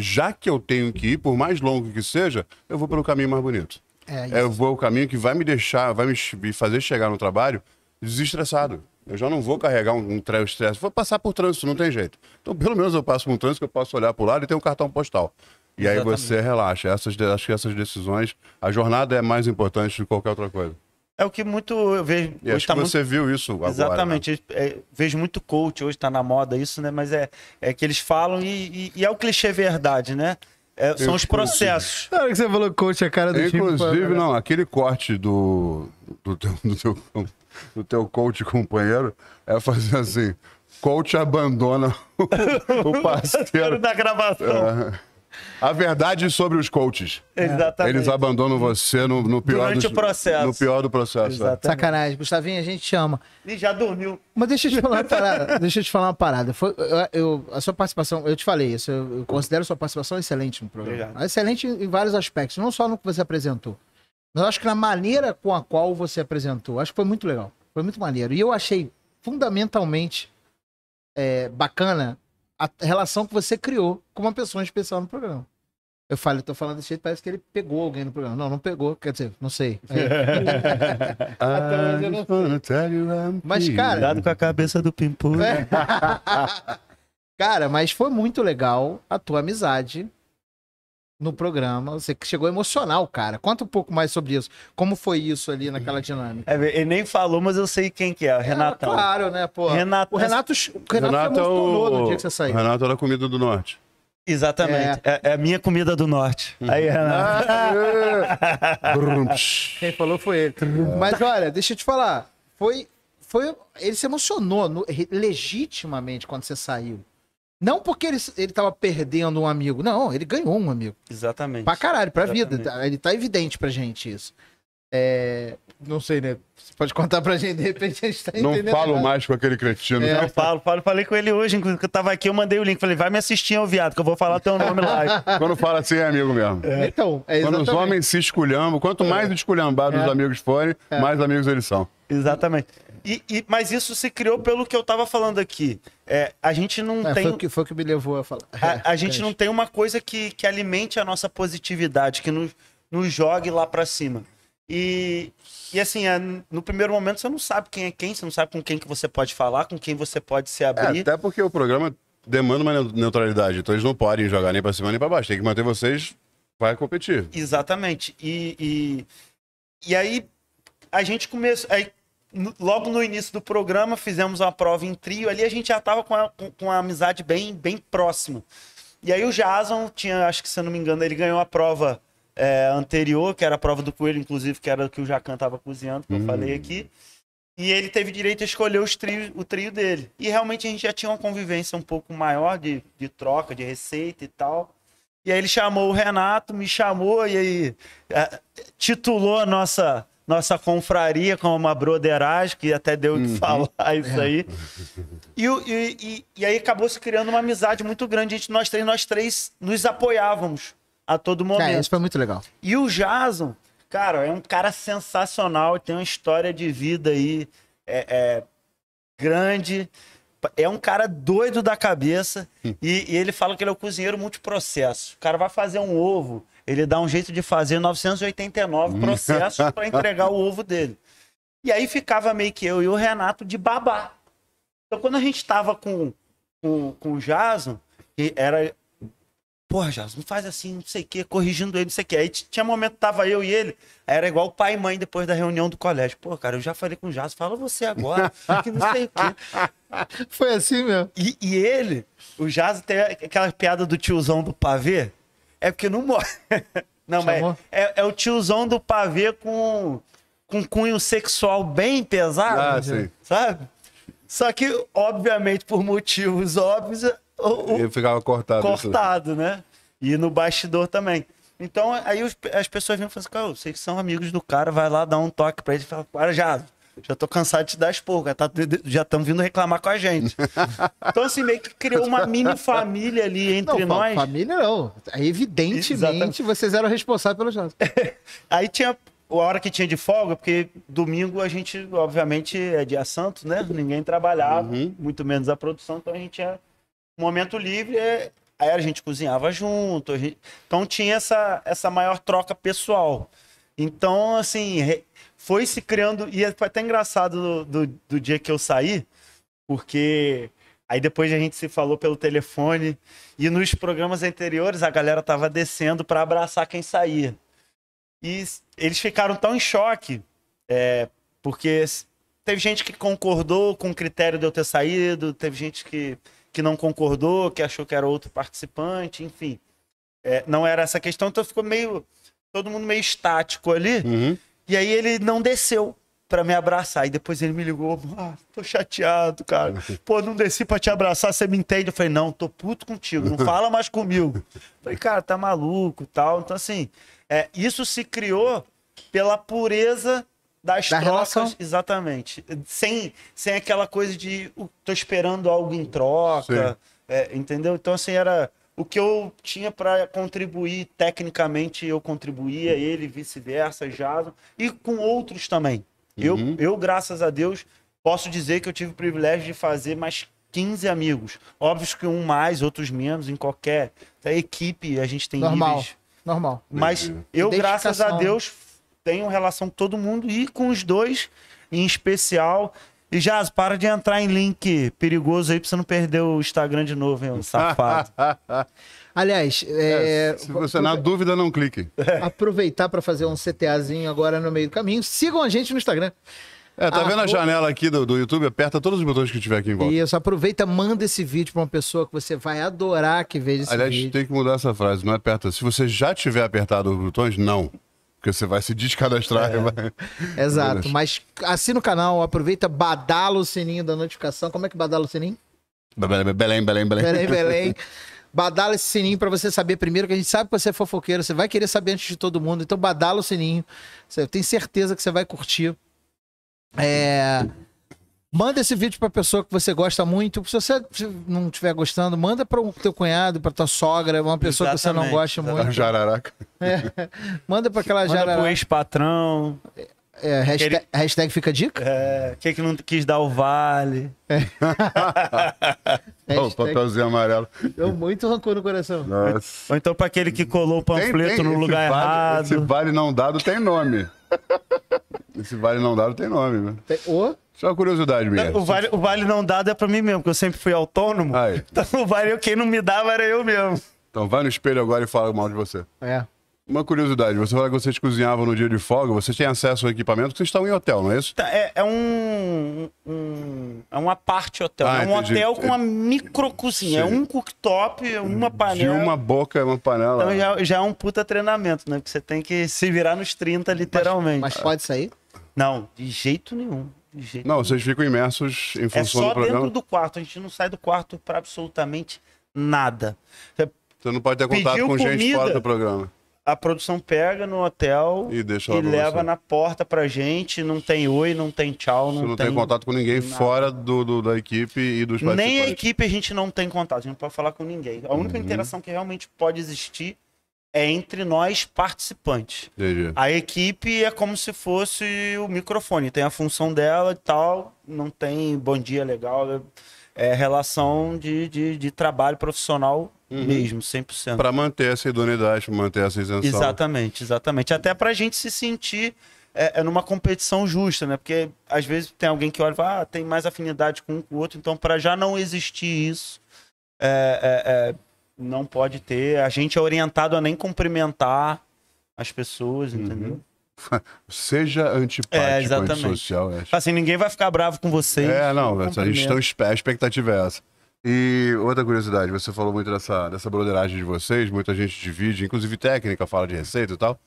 já que eu tenho que ir, por mais longo que seja, eu vou pelo caminho mais bonito. É eu é, vou o caminho que vai me deixar, vai me fazer chegar no trabalho desestressado. Eu já não vou carregar um, um treino estresse. Vou passar por trânsito, não tem jeito. Então, pelo menos eu passo por um trânsito que eu posso olhar para o lado e tem um cartão postal. E Exatamente. aí você relaxa. Essas, acho que essas decisões, a jornada é mais importante do que qualquer outra coisa. É o que muito eu vejo. E hoje tá que muito... você viu isso agora. Né? Exatamente. Né? É, vejo muito coach, hoje está na moda isso, né? Mas é, é que eles falam e, e, e é o clichê verdade, né? É, são os processos. Na hora que você falou coach, é a cara do Inclusive, né? não, aquele corte do, do, teu, do, teu, do teu coach companheiro é fazer assim: coach abandona o, o parceiro. da tá gravação. É. A verdade sobre os coaches. Exatamente. Eles abandonam você no, no pior Durante dos, o processo. No pior do processo. É. Exatamente. É. Sacanagem. Gustavinho, a gente te ama. E já dormiu. Mas deixa eu te falar uma parada. deixa eu te falar uma parada. Foi, eu, a sua participação, eu te falei isso, eu, considero a sua participação excelente no programa. Obrigado. Excelente em vários aspectos, não só no que você apresentou. Mas acho que na maneira com a qual você apresentou, acho que foi muito legal. Foi muito maneiro. E eu achei fundamentalmente é, bacana a relação que você criou com uma pessoa especial no programa. Eu falo, estou tô falando desse jeito, parece que ele pegou alguém no programa. Não, não pegou, quer dizer, não sei. Aí... É. Ah, não Mas, cara. Cuidado com a cabeça do Pimpolho. Né? cara, mas foi muito legal a tua amizade no programa. Você chegou emocional, cara. Conta um pouco mais sobre isso. Como foi isso ali naquela dinâmica? É, ele nem falou, mas eu sei quem que é, o Renato. É, claro, né, pô? Renato... O Renato, o Renato, Renato é o... no dia que você saiu. O Renato era comida do norte. Exatamente. É. é. é, a minha comida do norte. Uhum. Aí, Renato. Ah, é. Quem falou foi ele. Mas olha, deixa eu te falar. Foi, foi, ele se emocionou no, legitimamente quando você saiu. Não porque ele, ele tava perdendo um amigo. Não, ele ganhou um amigo. Exatamente. Pra caralho, pra Exatamente. vida. Tá, ele tá evidente pra gente isso. É, não sei, né? Você pode contar pra gente, de repente a gente tá entendendo. Não falo nada. mais com aquele cretino. É. Não falo, falo, falei com ele hoje, enquanto eu tava aqui, eu mandei o link. Falei, vai me assistir, ô viado, que eu vou falar teu nome lá. Quando fala assim, é amigo mesmo. É. Então, é Quando os homens se esculhambam, quanto é. mais é. esculhambados os amigos forem, é. mais amigos eles são. Exatamente. E, e, mas isso se criou pelo que eu estava falando aqui. É, a gente não é, tem. Foi o, que, foi o que me levou a falar. A, a é, gente não tem uma coisa que, que alimente a nossa positividade, que nos, nos jogue lá para cima. E, e assim, é, no primeiro momento você não sabe quem é quem, você não sabe com quem que você pode falar, com quem você pode se é, abrir. É, até porque o programa demanda uma neutralidade, então eles não podem jogar nem para cima nem para baixo, tem que manter vocês, vai competir. Exatamente. E, e, e aí a gente começou, logo no início do programa, fizemos uma prova em trio. Ali a gente já estava com, com, com uma amizade bem, bem próxima. E aí o Jason tinha, acho que se eu não me engano, ele ganhou a prova é, anterior, que era a prova do coelho, inclusive, que era o que o Jacan estava cozinhando, que hum. eu falei aqui. E ele teve direito a escolher os trio, o trio dele. E realmente a gente já tinha uma convivência um pouco maior de, de troca, de receita e tal. E aí ele chamou o Renato, me chamou e aí é, titulou a nossa nossa confraria, com uma broderagem, que até deu o que uhum. falar isso é. aí. E, e, e, e aí acabou se criando uma amizade muito grande entre nós três. Nós três nos apoiávamos a todo é, momento. É, isso foi muito legal. E o Jason, cara, é um cara sensacional, tem uma história de vida aí é, é grande é um cara doido da cabeça hum. e, e, ele fala que ele é o cozinheiro multiprocesso. O cara vai fazer um ovo, ele dá um jeito de fazer 989 processos para entregar o ovo dele. E aí ficava meio que eu e o Renato de babá. Então quando a gente estava com, com, com o Jason, era. Porra, Jason, faz assim, não sei o quê, corrigindo ele, não sei o quê. Aí tinha momento tava eu e ele, era igual pai e mãe depois da reunião do colégio. Pô, cara, eu já falei com o Jason, fala você agora, que não sei o quê. Foi assim mesmo. E, e ele, o Jason tem aquela piada do tiozão do pavê, é porque não morre. Não, Chamou? mas é, é, o tiozão do pavê com, com cunho sexual bem pesado, ah, sim. sabe? Só que, obviamente, por motivos óbvios, o, o... ele ficava cortado. Cortado, isso. né? E no bastidor também. Então, aí os, as pessoas vinham e falavam assim, cara, vocês são amigos do cara, vai lá dar um toque pra ele e fala, para já, já tô cansado de te dar esporro, tá já estão vindo reclamar com a gente. Então, assim, meio que criou uma mini família ali entre não, nós. Família não. Evidentemente, Exatamente. vocês eram responsáveis pelos jogos. Aí tinha a hora que tinha de folga, porque domingo a gente, obviamente, é dia santo, né? Ninguém trabalhava, uhum. muito menos a produção, então a gente tinha momento livre, é, aí a gente cozinhava junto, gente... então tinha essa, essa maior troca pessoal. Então, assim, foi se criando. E foi é até engraçado do, do, do dia que eu saí, porque Aí depois a gente se falou pelo telefone e nos programas anteriores a galera tava descendo para abraçar quem saía. E eles ficaram tão em choque, é, porque teve gente que concordou com o critério de eu ter saído, teve gente que, que não concordou, que achou que era outro participante, enfim. É, não era essa questão, então ficou meio. todo mundo meio estático ali. Uhum. E aí ele não desceu para me abraçar. E depois ele me ligou, ah, tô chateado, cara. Pô, não desci para te abraçar, você me entende? Eu falei, não, tô puto contigo, não fala mais comigo. Eu falei, cara, tá maluco tal. Então, assim, é, isso se criou pela pureza das da trocas. Relação. Exatamente. Sem, sem aquela coisa de uh, tô esperando algo em troca. É, entendeu? Então, assim, era o que eu tinha para contribuir tecnicamente, eu contribuía, ele, vice-versa, Jason, e com outros também. Uhum. Eu, eu, graças a Deus, posso dizer que eu tive o privilégio de fazer mais 15 amigos. Óbvio que um mais, outros menos, em qualquer equipe a gente tem Normal, níveis. normal. Mas eu, graças a Deus, tenho relação com todo mundo e com os dois em especial. E já para de entrar em link perigoso aí pra você não perder o Instagram de novo, hein, um safado. Aliás, é, é, se você na dúvida, não clique. Aproveitar para fazer um CTAzinho agora no meio do caminho. Sigam a gente no Instagram. É, tá ah, vendo a janela aqui do, do YouTube? Aperta todos os botões que tiver aqui em volta. Isso, aproveita, manda esse vídeo pra uma pessoa que você vai adorar que veja esse Aliás, vídeo. Aliás, tem que mudar essa frase, não aperta. É se você já tiver apertado os botões, não. Porque você vai se descadastrar. É. Vai... Exato. Mas assina o canal, aproveita, badala o sininho da notificação. Como é que badala o sininho? Belém, Belém, Belém. Belém, Belém. badala esse sininho para você saber primeiro, que a gente sabe que você é fofoqueiro, você vai querer saber antes de todo mundo. Então badala o sininho. Eu tenho certeza que você vai curtir. É... Manda esse vídeo pra pessoa que você gosta muito. Se você não estiver gostando, manda para o teu cunhado, pra tua sogra, uma pessoa Exatamente. que você não gosta muito. Uma jararaca. É. Manda pra aquela manda jararaca. Manda pro ex-patrão. É, hashtag, hashtag, fica dica? É, quem é que não quis dar o vale? É. hashtag... o papelzinho amarelo. Deu muito rancor no coração. Nossa. Ou então para aquele que colou o panfleto tem, tem. no lugar vale, errado. Esse vale não dado tem nome. esse vale não dado tem nome, né? Tem, o... Só curiosidade mesmo. O vale, o vale não dado é pra mim mesmo, porque eu sempre fui autônomo. Aí. Então o vale, quem não me dava era eu mesmo. Então vai no espelho agora e fala mal de você. É. Uma curiosidade, você fala que vocês cozinhavam no dia de folga, vocês têm acesso ao equipamento que vocês estão em hotel, não é isso? Tá, é, é um, um, É uma parte hotel. Ah, é um entendi. hotel com uma micro cozinha. É um cooktop, é uma panela. De uma boca é uma panela. Então já, já, é um puta treinamento, né? Porque você tem que se virar nos 30, literalmente. Mas, mas pode sair? Não, de jeito nenhum. Não, vocês ficam imersos em é função é do programa. só dentro do quarto, a gente não sai do quarto para absolutamente nada. Você, Você não pode ter contato com comida, gente fora do programa. A produção pega no hotel e, deixa e leva na porta pra gente. Não tem oi, não tem tchau. Não Você não tem, tem contato com ninguém nada. fora do, do, da equipe e dos participantes. Nem a equipe a gente não tem contato, a gente não pode falar com ninguém. A única uhum. interação que realmente pode existir é entre nós participantes. Entendi. A equipe é como se fosse o microfone, tem a função dela e tal, não tem bom dia legal, é, é relação de, de, de trabalho profissional uhum. mesmo, 100%. Para manter essa idoneidade, para manter essa isenção. Exatamente, exatamente. Até para a gente se sentir é, é, numa competição justa, né? Porque às vezes tem alguém que olha e fala, ah, tem mais afinidade com com o outro, então para já não existir isso, é, é, é não pode ter. A gente é orientado a nem cumprimentar as pessoas, uhum. entendeu? Uhum. Seja antipático, é, antissocial. É. Assim, ninguém vai ficar bravo com vocês. É, não, a, gente tão, a expectativa é essa. E outra curiosidade, você falou muito dessa, dessa broderagem de vocês, muita gente divide, inclusive técnica, fala de receita e tal.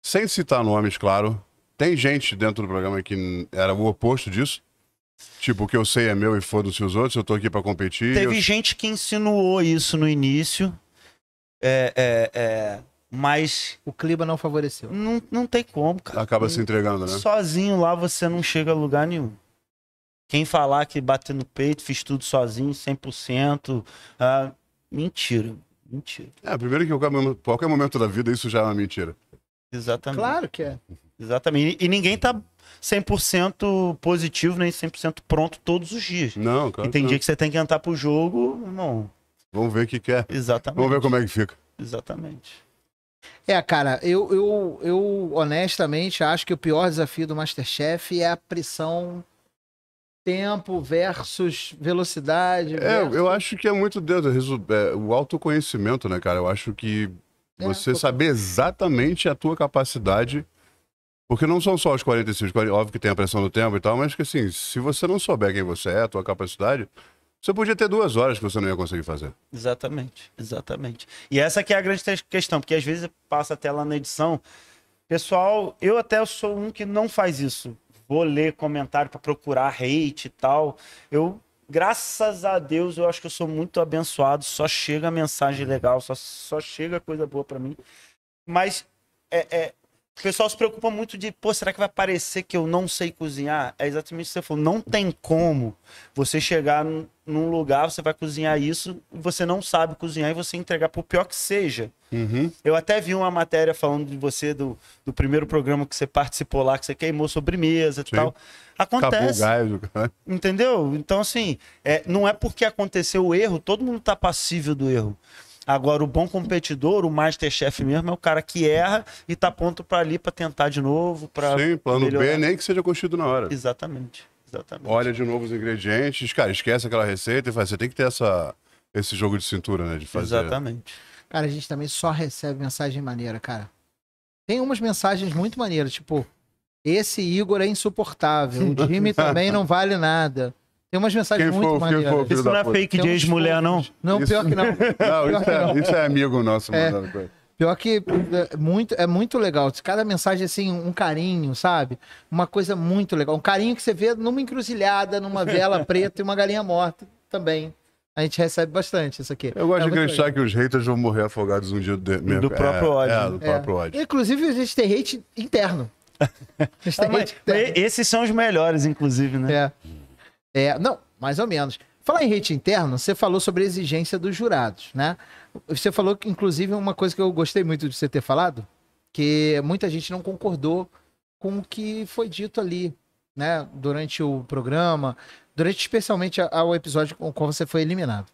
Sem citar nomes, claro, tem gente dentro do programa que era o oposto disso. Tipo, o que eu sei é meu e foda-se os outros, eu tô aqui pra competir. Teve eu... gente que insinuou isso no início. É, é, é, mas. O clima não favoreceu. Não, não tem como, cara. Acaba se entregando, né? Sozinho lá você não chega a lugar nenhum. Quem falar que bater no peito, fiz tudo sozinho, 100%. Ah, mentira. Mentira. É, primeiro que qualquer momento da vida isso já é uma mentira. Exatamente. Claro que é. Exatamente. E ninguém tá 100% positivo, nem 100% pronto todos os dias. Não, claro. E tem dia que você tem que entrar pro jogo, irmão. Vamos ver o que quer. É. Exatamente. Vamos ver como é que fica. Exatamente. É, cara, eu, eu, eu honestamente acho que o pior desafio do Masterchef é a pressão tempo versus velocidade. É, versus... eu acho que é muito Deus, é, o autoconhecimento, né, cara? Eu acho que é, você é, tô... saber exatamente a tua capacidade porque não são só os 45, 40, óbvio que tem a pressão do tempo e tal, mas que assim, se você não souber quem você é, a tua capacidade, você podia ter duas horas que você não ia conseguir fazer. Exatamente, exatamente. E essa que é a grande questão, porque às vezes passa até lá na edição. Pessoal, eu até sou um que não faz isso. Vou ler comentário para procurar hate e tal. Eu, graças a Deus, eu acho que eu sou muito abençoado. Só chega mensagem legal, só, só chega coisa boa para mim. Mas é, é, o pessoal se preocupa muito de, pô, será que vai parecer que eu não sei cozinhar? É exatamente o que você falou. Não tem como você chegar num lugar, você vai cozinhar isso, você não sabe cozinhar e você entregar o pior que seja. Uhum. Eu até vi uma matéria falando de você, do, do primeiro programa que você participou lá, que você queimou sobremesa e tal. Acontece. gás, entendeu? Então, assim, é, não é porque aconteceu o erro, todo mundo tá passível do erro. Agora, o bom competidor, o Masterchef mesmo, é o cara que erra e tá pronto para ali para tentar de novo. Pra Sim, plano melhorar. B, nem que seja construído na hora. Exatamente. Exatamente. Olha de novo os ingredientes, cara, esquece aquela receita e faz. Você tem que ter essa, esse jogo de cintura, né? De fazer. Exatamente. Cara, a gente também só recebe mensagem maneira, cara. Tem umas mensagens muito maneiras, tipo, esse Igor é insuportável, o Jimmy também não vale nada. Tem umas mensagens quem muito maneiras. isso não é fake de ex-mulher, não? Não, isso... pior que não. não, isso, é, não. isso é amigo nosso é, coisa. Pior que é muito, é muito legal. Cada mensagem, assim, um carinho, sabe? Uma coisa muito legal. Um carinho que você vê numa encruzilhada, numa vela preta e uma galinha morta também. A gente recebe bastante isso aqui. Eu gosto é de acreditar legal. que os haters vão morrer afogados um dia do, mesmo. É, é, né? do próprio ódio. É, do próprio ódio. Inclusive, a gente tem hate interno. Ah, mas, interno. esses são os melhores, inclusive, né? É. É, não, mais ou menos. Falar em rede interna, você falou sobre a exigência dos jurados, né? Você falou que, inclusive, uma coisa que eu gostei muito de você ter falado, que muita gente não concordou com o que foi dito ali, né? Durante o programa, durante especialmente ao episódio com o qual você foi eliminado.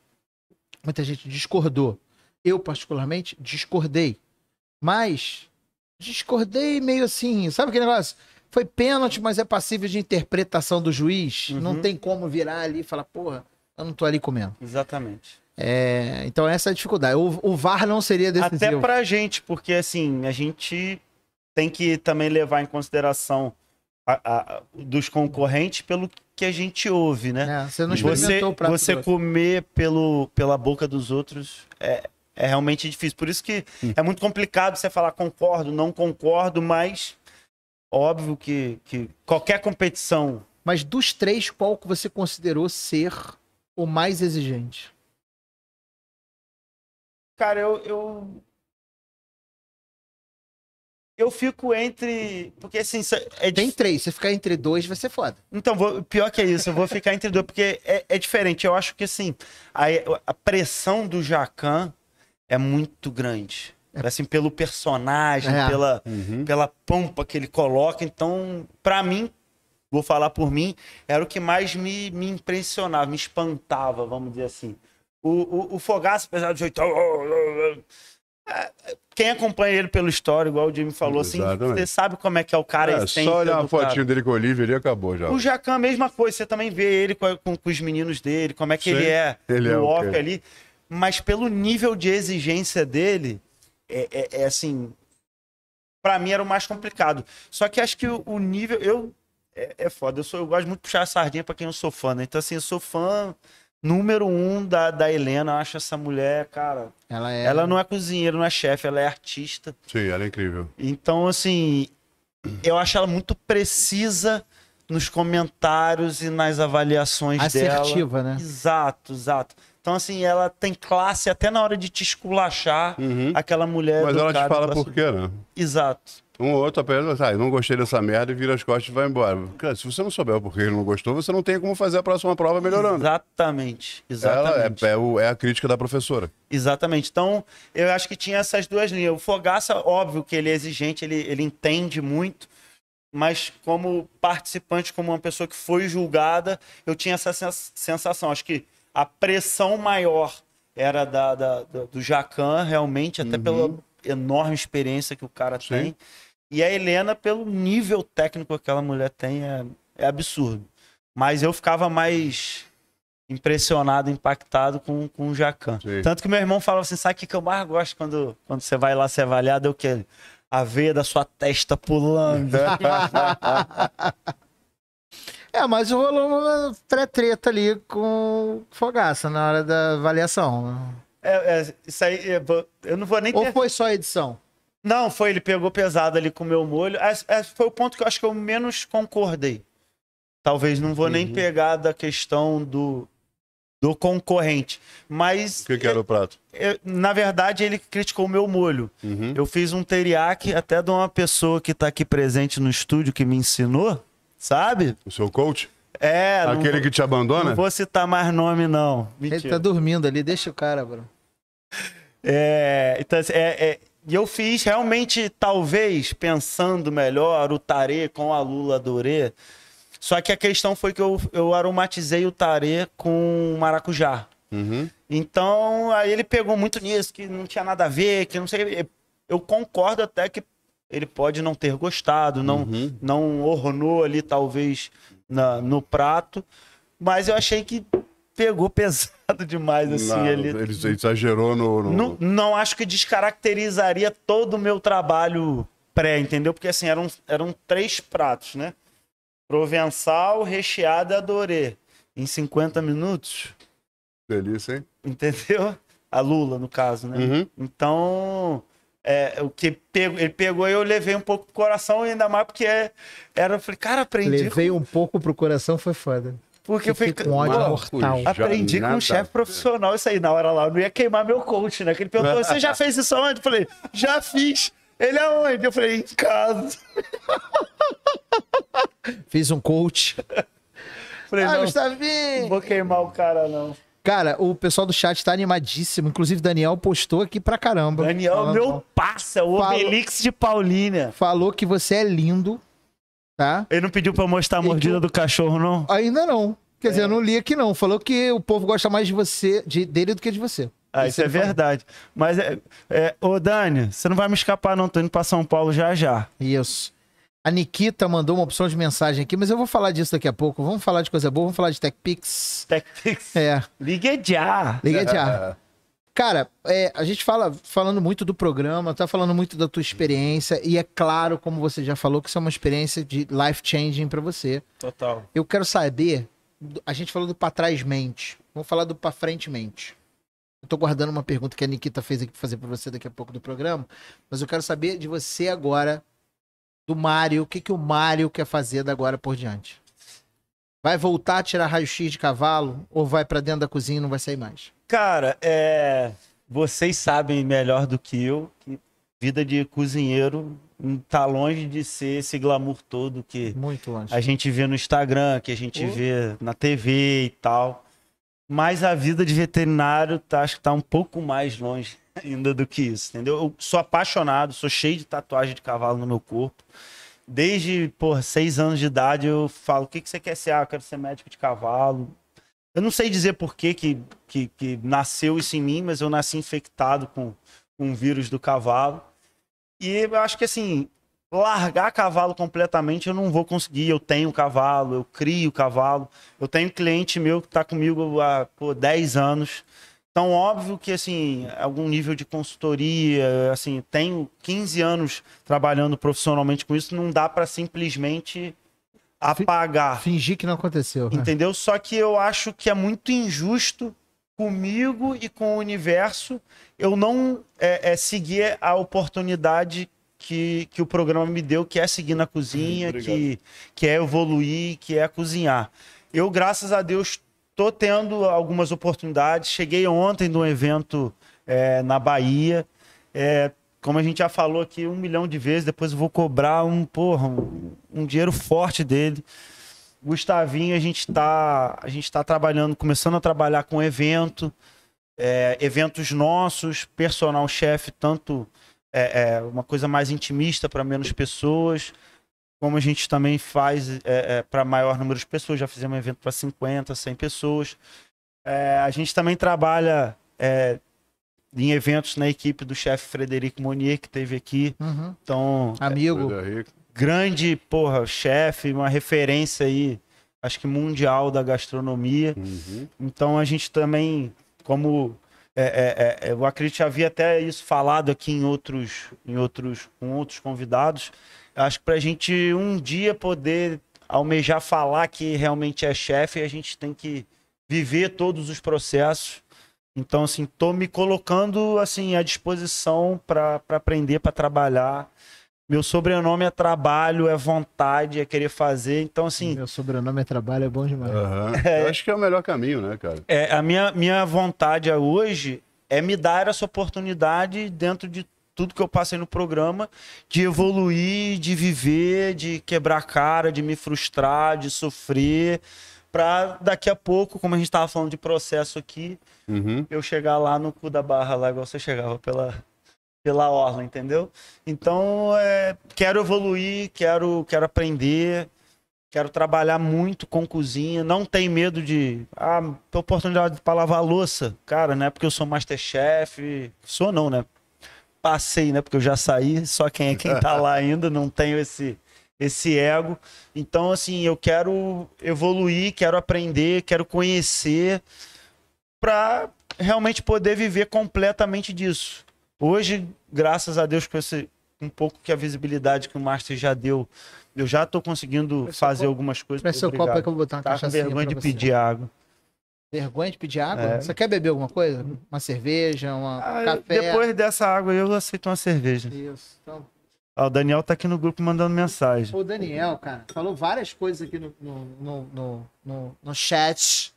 Muita gente discordou. Eu, particularmente, discordei. Mas discordei meio assim, sabe aquele negócio? Foi pênalti, mas é passível de interpretação do juiz. Uhum. Não tem como virar ali e falar, porra, eu não tô ali comendo. Exatamente. É, então essa é a dificuldade. O, o VAR não seria decisivo. Até pra gente, porque assim, a gente tem que também levar em consideração a, a, dos concorrentes pelo que a gente ouve, né? É, você não experimentou você, Você comer pelo, pela boca dos outros é, é realmente difícil. Por isso que hum. é muito complicado você falar concordo, não concordo, mas Óbvio que, que qualquer competição. Mas dos três, qual que você considerou ser o mais exigente? Cara, eu, eu eu fico entre. Porque assim. É Tem três, se ficar entre dois vai ser foda. Então, vou... pior que é isso, eu vou ficar entre dois, porque é, é diferente. Eu acho que assim, a, a pressão do Jacan é muito grande. É. Né, assim, pelo personagem, é. pela, uhum. pela pompa que ele coloca. Então, para mim, vou falar por mim, era o que mais me, me impressionava, me espantava, vamos dizer assim. O, o, o Fogaça, apesar de jeito. É, quem acompanha ele pelo história, igual o Jimmy falou, assim, você sabe como é que é o cara. É, só olhar uma fotinho cara. dele com o Olivia e acabou já. O Jacan, mesma coisa, você também vê ele com, com, com os meninos dele, como é que Sim, ele é ele no é, off okay. ali. Mas pelo nível de exigência dele, é, é, é assim. Pra mim era o mais complicado. Só que acho que o, o nível. Eu. É, é, foda. Eu, sou, eu gosto muito de puxar a sardinha pra quem eu sou fã, né? Então, assim, eu sou fã número um da, da Helena. Eu acho essa mulher, cara. Ela é. Ela não é cozinheira, não é chefe, ela é artista. Sim, ela é incrível. Então, assim. Eu acho ela muito precisa nos comentários e nas avaliações Assertiva, dela. Assertiva, né? Exato, exato. Então, assim, ela tem classe até na hora de te esculachar uhum. aquela mulher. Mas ela te fala por quê, né? Exato. Um ou outro apenas, assim, ah, eu não gostei dessa merda e vira as costas e vai embora. Cara, se você não souber o porquê ele não gostou, você não tem como fazer a próxima prova melhorando. Exatamente. Exatamente. Ela é, é, é a crítica da professora. Exatamente. Então, eu acho que tinha essas duas linhas. O Fogaça, óbvio que ele é exigente, ele, ele entende muito mas como participante, como uma pessoa que foi julgada, eu tinha essa sensação. Acho que a pressão maior era da, da, da do Jacan, realmente, até uhum. pela enorme experiência que o cara Sim. tem. E a Helena, pelo nível técnico que aquela mulher tem, é, é absurdo. Mas eu ficava mais impressionado, impactado com, com o Jacan. Tanto que meu irmão falava assim: sabe o que, eu mais gosto quando, quando você vai lá ser avaliado? É o quê? A veia da sua testa pulando. É, mas rolou uma pré-treta ali com Fogaça na hora da avaliação. É, é, isso aí, eu não vou nem. Ou foi só a edição? Não, foi, ele pegou pesado ali com o meu molho. Esse, esse foi o ponto que eu acho que eu menos concordei. Talvez não vou uhum. nem pegar da questão do, do concorrente. Mas. O que, que, era o prato? Eu, na verdade, ele criticou o meu molho. Uhum. Eu fiz um teriyaki até de uma pessoa que está aqui presente no estúdio que me ensinou sabe? O seu coach? É. Aquele que te abandona? Não vou citar mais nome, não. Mentira. Ele tá dormindo ali, deixa o cara, bro. É, então, assim, é, é, eu fiz realmente, talvez, pensando melhor, o tarê com a Lula Dorê. Só que a questão foi que eu, eu aromatizei o tarê com maracujá. Uhum. Então, aí ele pegou muito nisso, que não tinha nada a ver, que não sei. Eu concordo até que ele pode não ter gostado, não, uhum. não ornou ali, talvez, na, no prato. Mas eu achei que pegou pesado demais, assim. Não, ele... ele exagerou no, no... Não, não acho que descaracterizaria todo o meu trabalho pré, entendeu? Porque, assim, eram, eram três pratos, né? Provençal, recheado e adorê. Em 50 minutos. Delícia, hein? Entendeu? A Lula, no caso, né? Uhum. Então, é, o que pego, ele pegou e eu levei um pouco pro coração, ainda mais porque é, era, eu falei, cara, aprendi. Levei um pouco pro coração, foi foda. Porque eu fiquei com ódio mortal. aprendi com um chefe profissional isso aí na hora lá. Eu não ia queimar meu coach, né? Que ele perguntou, você já fez isso antes Eu falei, já fiz. Ele aonde? Eu falei, em casa. Fiz um coach. Falei, ah, não, Gustavinho! Não vou queimar o cara, não. Cara, o pessoal do chat tá animadíssimo. Inclusive, Daniel postou aqui pra caramba. Daniel, falando, meu passa, o Obelix de Paulínia. Falou que você é lindo, tá? Ele não pediu pra mostrar a mordida que... do cachorro, não? Ainda não. Quer é. dizer, eu não li aqui, não. Falou que o povo gosta mais de você, de, dele do que de você. Ah, isso, isso é verdade. Falou. Mas, é, é, ô Dani, você não vai me escapar, não. Tô indo pra São Paulo já já. Isso. A Nikita mandou uma opção de mensagem aqui, mas eu vou falar disso daqui a pouco. Vamos falar de coisa boa, vamos falar de TechPix. TechPix. É. Ligue já. Ligue já. Cara, é, a gente fala falando muito do programa, tá falando muito da tua experiência e é claro, como você já falou, que isso é uma experiência de life changing para você. Total. Eu quero saber, a gente falou do para trás mente, vamos falar do para frente mente. Eu tô guardando uma pergunta que a Nikita fez aqui pra fazer para você daqui a pouco do programa, mas eu quero saber de você agora do Mario, o que, que o Mario quer fazer da agora por diante? Vai voltar a tirar raio-x de cavalo ou vai para dentro da cozinha e não vai sair mais? Cara, é... vocês sabem melhor do que eu que vida de cozinheiro hum, tá longe de ser esse glamour todo que Muito longe. a gente vê no Instagram, que a gente vê na TV e tal. Mas a vida de veterinário tá, acho que tá um pouco mais longe ainda do que isso, entendeu? Eu sou apaixonado, sou cheio de tatuagem de cavalo no meu corpo. Desde, por seis anos de idade, eu falo, o que, que você quer ser? Ah, eu quero ser médico de cavalo. Eu não sei dizer por que, que, que, que nasceu isso em mim, mas eu nasci infectado com, com o vírus do cavalo. E eu acho que, assim, largar cavalo completamente eu não vou conseguir. Eu tenho cavalo, eu crio cavalo. Eu tenho cliente meu que está comigo há por 10 anos então, óbvio que, assim, algum nível de consultoria, assim, tenho 15 anos trabalhando profissionalmente com isso, não dá para simplesmente apagar. Fingir que não aconteceu. Né? Entendeu? Só que eu acho que é muito injusto comigo e com o universo eu não é, é seguir a oportunidade que, que o programa me deu, que é seguir na cozinha, que, que é evoluir, que é cozinhar. Eu, graças a Deus, Estou tendo algumas oportunidades. Cheguei ontem de um evento é, na Bahia. É, como a gente já falou aqui um milhão de vezes, depois eu vou cobrar um, porra, um, um dinheiro forte dele. Gustavinho, a gente está a gente tá trabalhando, começando a trabalhar com evento, é, eventos nossos, personal chefe, tanto é, é, uma coisa mais intimista para menos pessoas como a gente também faz é, é, para maior número de pessoas, já fizemos um evento para 50, 100 pessoas. É, a gente também trabalha é, em eventos na equipe do chefe Frederico Monier, que teve aqui. Uhum. Então, é, amigo, grande porra, chefe, uma referência aí, acho que mundial da gastronomia. Uhum. Então a gente também, como é, é, é, é, eu acredito que havia até isso falado aqui em outros, em outros, com outros convidados. Acho que para a gente um dia poder almejar falar que realmente é chefe, a gente tem que viver todos os processos. Então, assim, estou me colocando assim à disposição para aprender, para trabalhar. Meu sobrenome é trabalho, é vontade, é querer fazer. Então, assim. Meu sobrenome é trabalho, é bom demais. Uhum. É, Eu acho que é o melhor caminho, né, cara? É, a minha, minha vontade hoje é me dar essa oportunidade dentro de tudo que eu passei no programa, de evoluir, de viver, de quebrar cara, de me frustrar, de sofrer, para daqui a pouco, como a gente estava falando de processo aqui, uhum. eu chegar lá no cu da barra, lá igual você chegava pela, pela orla, entendeu? Então, é, quero evoluir, quero, quero aprender, quero trabalhar muito com cozinha, não tem medo de ah, ter oportunidade para lavar louça. Cara, não é porque eu sou masterchef, sou não, né? Passei, né? Porque eu já saí, só quem é quem tá lá ainda, não tenho esse esse ego. Então, assim, eu quero evoluir, quero aprender, quero conhecer para realmente poder viver completamente disso Hoje, graças a Deus, com esse um pouco que a visibilidade que o Master já deu, eu já estou conseguindo Preciso fazer algumas coisas. Para seu copo é que eu vou botar uma tá com vergonha de pedir água. Vergonha de pedir água? É. Você quer beber alguma coisa? Uma cerveja, um ah, café? Depois dessa água eu aceito uma cerveja. Isso. Então... Ah, o Daniel tá aqui no grupo mandando mensagem. O Daniel, cara, falou várias coisas aqui no, no, no, no, no chat.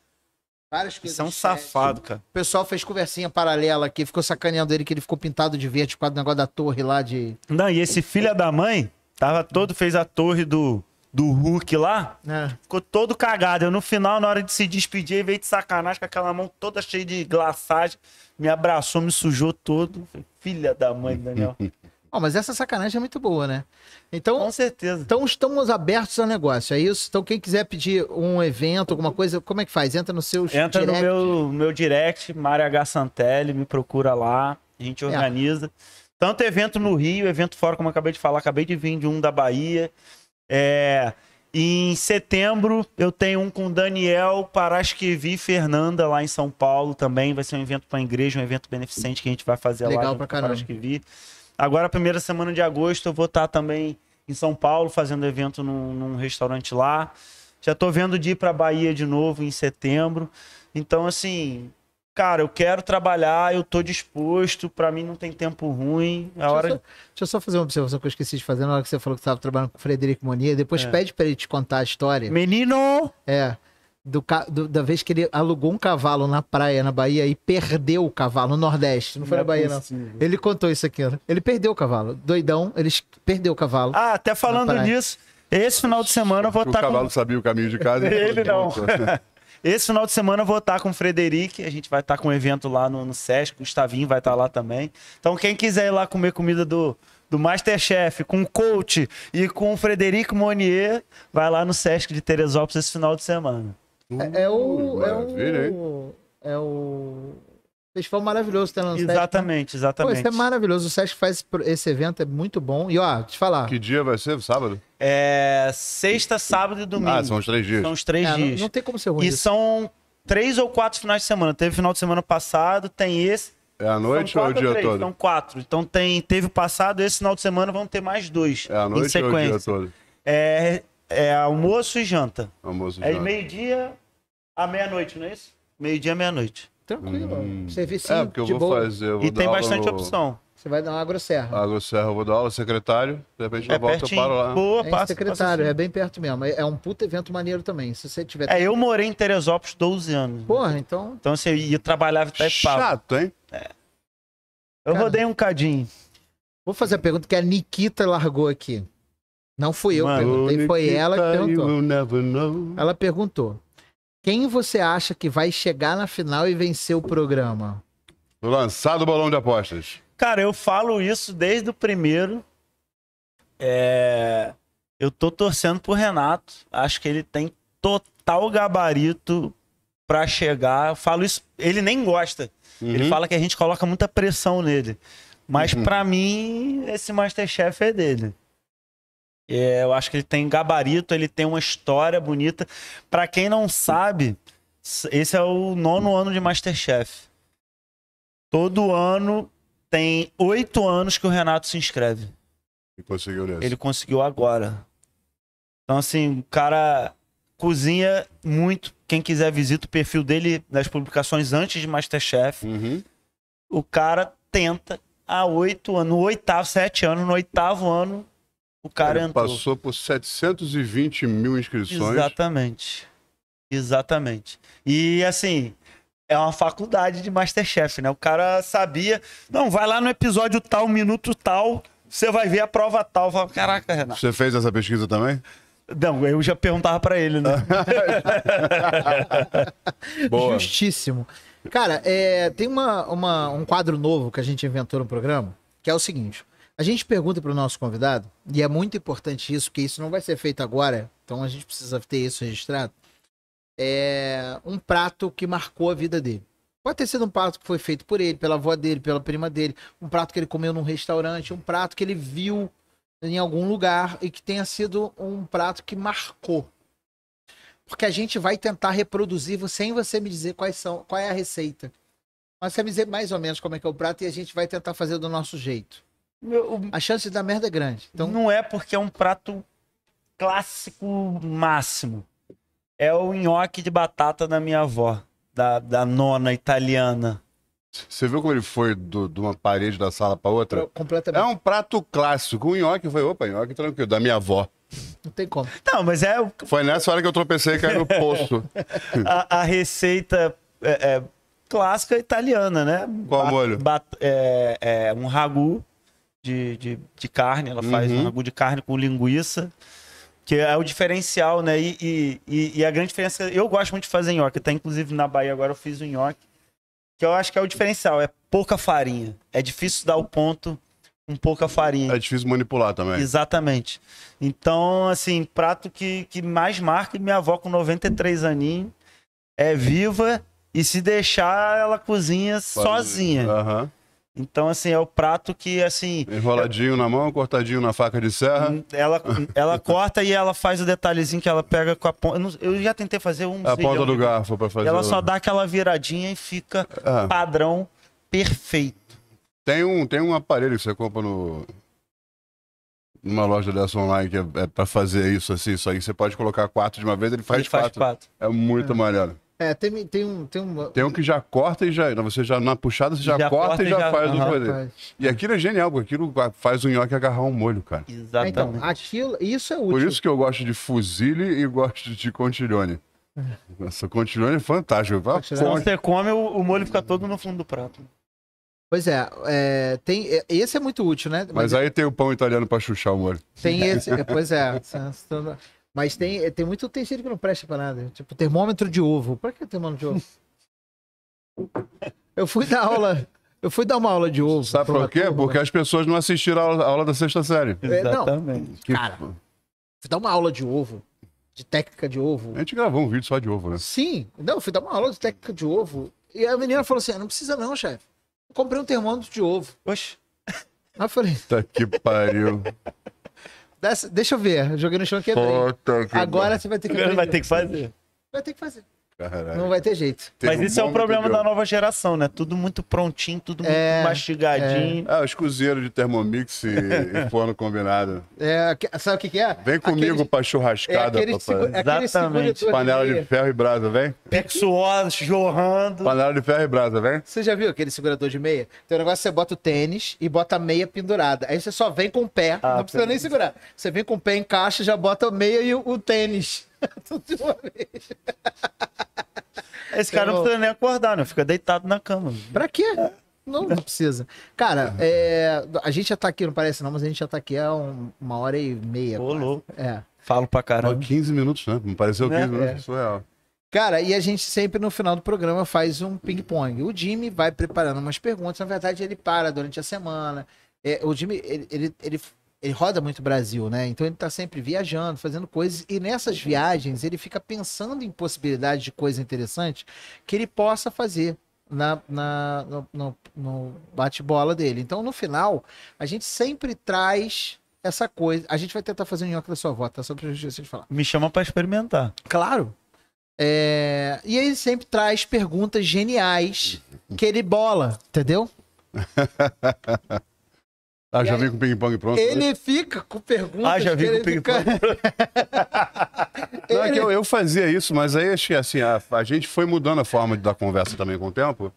Várias coisas. Isso é um safado, cara. O pessoal fez conversinha paralela aqui, ficou sacaneando ele que ele ficou pintado de verde com o negócio da torre lá de. Não, e esse filho da mãe tava todo, fez a torre do, do Hulk lá, é. ficou todo cagado. Eu no final, na hora de se despedir, veio de sacanagem com aquela mão toda cheia de glaçagem, me abraçou, me sujou todo. Filha da mãe, Daniel. Oh, mas essa sacanagem é muito boa, né? Então, Com certeza. Então estamos abertos ao negócio, é isso? Então quem quiser pedir um evento, alguma coisa, como é que faz? Entra no seu Entra direct. no meu, meu direct, Maria H. Santelli, me procura lá, a gente é. organiza. É. Tanto evento no Rio, evento fora, como eu acabei de falar, acabei de vir de um da Bahia. É, em setembro eu tenho um com Daniel Parasquevi e Fernanda lá em São Paulo também. Vai ser um evento para a igreja, um evento beneficente que a gente vai fazer Legal lá. Legal pra caramba. Agora, primeira semana de agosto, eu vou estar também em São Paulo fazendo evento num, num restaurante lá. Já estou vendo de ir para Bahia de novo em setembro. Então, assim, cara, eu quero trabalhar, eu tô disposto, para mim não tem tempo ruim. A deixa, hora... eu só, deixa eu só fazer uma observação que eu esqueci de fazer na hora que você falou que estava trabalhando com o Frederico Monia. Depois é. pede para ele te contar a história. Menino! É do, do, da vez que ele alugou um cavalo na praia, na Bahia, e perdeu o cavalo no Nordeste. Não foi não na é Bahia, possível. não. Ele contou isso aqui. Né? Ele perdeu o cavalo. Doidão, ele perdeu o cavalo. Ah, até falando nisso, esse final de semana eu vou estar. O tá cavalo com... sabia o caminho de casa. Então ele não. Né? Esse final de semana eu vou estar tá com o Frederic, a gente vai estar tá com um evento lá no, no Sesc, o Gustavinho vai estar lá também. Então quem quiser ir lá comer comida do, do Masterchef, com o coach e com o Frederic Monier, vai lá no Sesc de Teresópolis esse final de semana. É, é o. É o, é o festival maravilhoso que tá Exatamente, exatamente. Pô, isso é maravilhoso. O Sesc faz esse evento, é muito bom. E ó, te falar. Que dia vai ser? Sábado? É. Sexta, sábado e domingo. Ah, são os três dias. São os três é, dias. Não, não, tem como ser ruim. E são três ou quatro finais de semana. Teve final de semana passado, tem esse. É a noite ou é o dia três? todo? São então, quatro. Então tem, teve o passado, esse final de semana vão ter mais dois. É a noite ou é o dia todo? É, é almoço e janta. Almoço e janta. É meio-dia à meia-noite, não é isso? Meio-dia à meia-noite. Tranquilo. Hum. Serviço É, porque eu de vou boa. fazer. Eu vou e tem bastante opção. Você vai dar uma agrocerra. Agrocerra, eu vou dar aula, secretário. De repente é eu volto, e eu paro lá. Boa, é passa, secretário, passa é bem perto mesmo. É um puto evento maneiro também. Se você tiver. É, eu morei em Teresópolis 12 anos. Porra, então. Então você assim, ia trabalhar tá até papo. Chato, hein? É. Eu Cara, rodei um cadinho. Vou fazer a pergunta que a Nikita largou aqui. Não fui eu que perguntei, foi ela que perguntou. Ela perguntou: quem você acha que vai chegar na final e vencer o programa? Lançado o bolão de apostas. Cara, eu falo isso desde o primeiro. É... Eu tô torcendo pro Renato. Acho que ele tem total gabarito para chegar. Eu falo isso. Ele nem gosta. Uhum. Ele fala que a gente coloca muita pressão nele. Mas uhum. para mim, esse Masterchef é dele. É, eu acho que ele tem gabarito, ele tem uma história bonita. Para quem não sabe, esse é o nono ano de Masterchef. Todo ano tem oito anos que o Renato se inscreve. Ele conseguiu nessa. Ele conseguiu agora. Então, assim, o cara cozinha muito. Quem quiser visita o perfil dele nas publicações antes de Masterchef. Uhum. O cara tenta há oito anos, no oitavo, sete anos, no oitavo ano, o cara entrou. Passou por 720 mil inscrições. Exatamente. Exatamente. E assim, é uma faculdade de Masterchef, né? O cara sabia. Não, vai lá no episódio tal, minuto tal, você vai ver a prova tal. Fala, Caraca, Renato. Você fez essa pesquisa também? Não, eu já perguntava para ele, né? Justíssimo. Cara, é, tem uma, uma, um quadro novo que a gente inventou no programa, que é o seguinte. A gente pergunta para o nosso convidado, e é muito importante isso, porque isso não vai ser feito agora, então a gente precisa ter isso registrado. É um prato que marcou a vida dele. Pode ter sido um prato que foi feito por ele, pela avó dele, pela prima dele, um prato que ele comeu num restaurante, um prato que ele viu em algum lugar e que tenha sido um prato que marcou. Porque a gente vai tentar reproduzir sem você me dizer quais são, qual é a receita. Mas você me dizer mais ou menos como é que é o prato e a gente vai tentar fazer do nosso jeito. Meu, a chance da merda é grande. Então... Não é porque é um prato clássico máximo. É o nhoque de batata da minha avó, da, da nona italiana. Você viu como ele foi do, de uma parede da sala para outra? completamente. É um prato clássico. O nhoque foi, opa, nhoque tranquilo, da minha avó. Não tem como. Não, mas é. Foi nessa hora que eu tropecei e caí no poço. a, a, receita é, é, clássica italiana, né? Qual ba molho? é, é, um ragu de, de, de carne, ela uhum. faz um ragu de carne com linguiça, que é o diferencial, né? E, e, e a grande diferença, eu gosto muito de fazer nhoque, até tá? inclusive na Bahia agora eu fiz o um nhoque, que eu acho que é o diferencial, é pouca farinha. É difícil dar o ponto com pouca farinha. É difícil manipular também. Exatamente. Então, assim, prato que, que mais marca, minha avó com 93 aninhos, é viva e se deixar, ela cozinha sozinha. Uhum. Então, assim, é o prato que, assim... Enroladinho na mão, cortadinho na faca de serra. Hum, ela, hum, ela corta e ela faz o detalhezinho que ela pega com a ponta... Eu já tentei fazer um... A ponta do garfo para fazer. Ela o... só dá aquela viradinha e fica é. padrão perfeito. Tem um, tem um aparelho que você compra no... Numa loja dessa online que é, é para fazer isso, assim, isso aí. Você pode colocar quatro de uma vez, ele faz, ele faz quatro. quatro. É muito é. Maneiro. É, tem, tem um. Tem um, tem um que já corta e já. Você já na puxada, você já, já corta, corta, e já, já faz o fazer. E aquilo é genial, porque aquilo faz o nhoque agarrar um molho, cara. Exatamente. Então, aquilo, isso é útil. Por isso que eu gosto de fuzile e gosto de contiglione. Nossa, contiglione é fantástico. Quando você come, o, o molho fica todo no fundo do prato. Pois é, é, tem, é, esse é muito útil, né? Mas, Mas aí tem o pão italiano para chuchar o molho. Tem esse, é, pois é. Mas tem, eh, tem muito utensílio que não presta pra nada. Tipo, termômetro de ovo. Pra que termômetro de ovo? Eu fui dar aula. Eu fui dar uma aula de ovo. Sabe por quê? Turma. Porque as pessoas não assistiram a aula, a aula da sexta série. É, Exatamente. Não. Cara, fui dar uma aula de ovo. De técnica de ovo. A gente gravou um vídeo só de ovo, né? Sim. Não, fui dar uma aula de técnica de ovo. E a menina falou assim: ah, não precisa, não, chefe. Comprei um termômetro de ovo. Oxe. Aí eu falei. Tá que pariu. Deixa eu ver. Joguei no chão e quebrei. Puta que Agora você vai ter que. Agora vai ter que fazer. Vai ter que fazer. Caralho. Não vai ter jeito. Mas um isso é o problema da nova geração, né? Tudo muito prontinho, tudo é, muito mastigadinho. É. Ah, os cozeiros de Thermomix e, e forno combinado. É, sabe o que, que é? Vem comigo aquele, pra churrascada, é papai. Segura, Exatamente. Panela de ferro e brasa, vem? Pexuosa, jorrando. Panela de ferro e brasa, vem? Você já viu aquele segurador de meia? Tem um negócio você bota o tênis e bota a meia pendurada. Aí você só vem com o pé, ah, não precisa nem segurar. Você vem com o pé, encaixa, já bota a meia e o, o tênis. Tudo de uma vez. Esse cara não precisa nem acordar, não. Né? Fica deitado na cama. Pra quê? É. Não, não precisa. Cara, é, a gente já tá aqui, não parece não, mas a gente já tá aqui há um, uma hora e meia. Ô, louco. É. Falo pra caramba. 15 minutos, né? Não pareceu 15 é, minutos, é. é. real. Cara, e a gente sempre no final do programa faz um ping-pong. O Jimmy vai preparando umas perguntas. Na verdade, ele para durante a semana. É, o Jimmy, ele, ele, ele ele roda muito o Brasil, né? Então ele tá sempre viajando, fazendo coisas, e nessas viagens ele fica pensando em possibilidades de coisa interessante que ele possa fazer na, na no, no, no bate-bola dele. Então, no final, a gente sempre traz essa coisa. A gente vai tentar fazer um nhoque da sua avó, tá? Só pra vocês falar. Me chama para experimentar. Claro. É... E ele sempre traz perguntas geniais uhum. que ele bola, entendeu? Ah, já vem com o ping-pong pronto? Né? Ele fica com perguntas. Ah, já vem com o ping-pong. Fica... é eu, eu, fazia isso, mas aí acho assim, que assim, a, a, gente foi mudando a forma de dar conversa também com o tempo.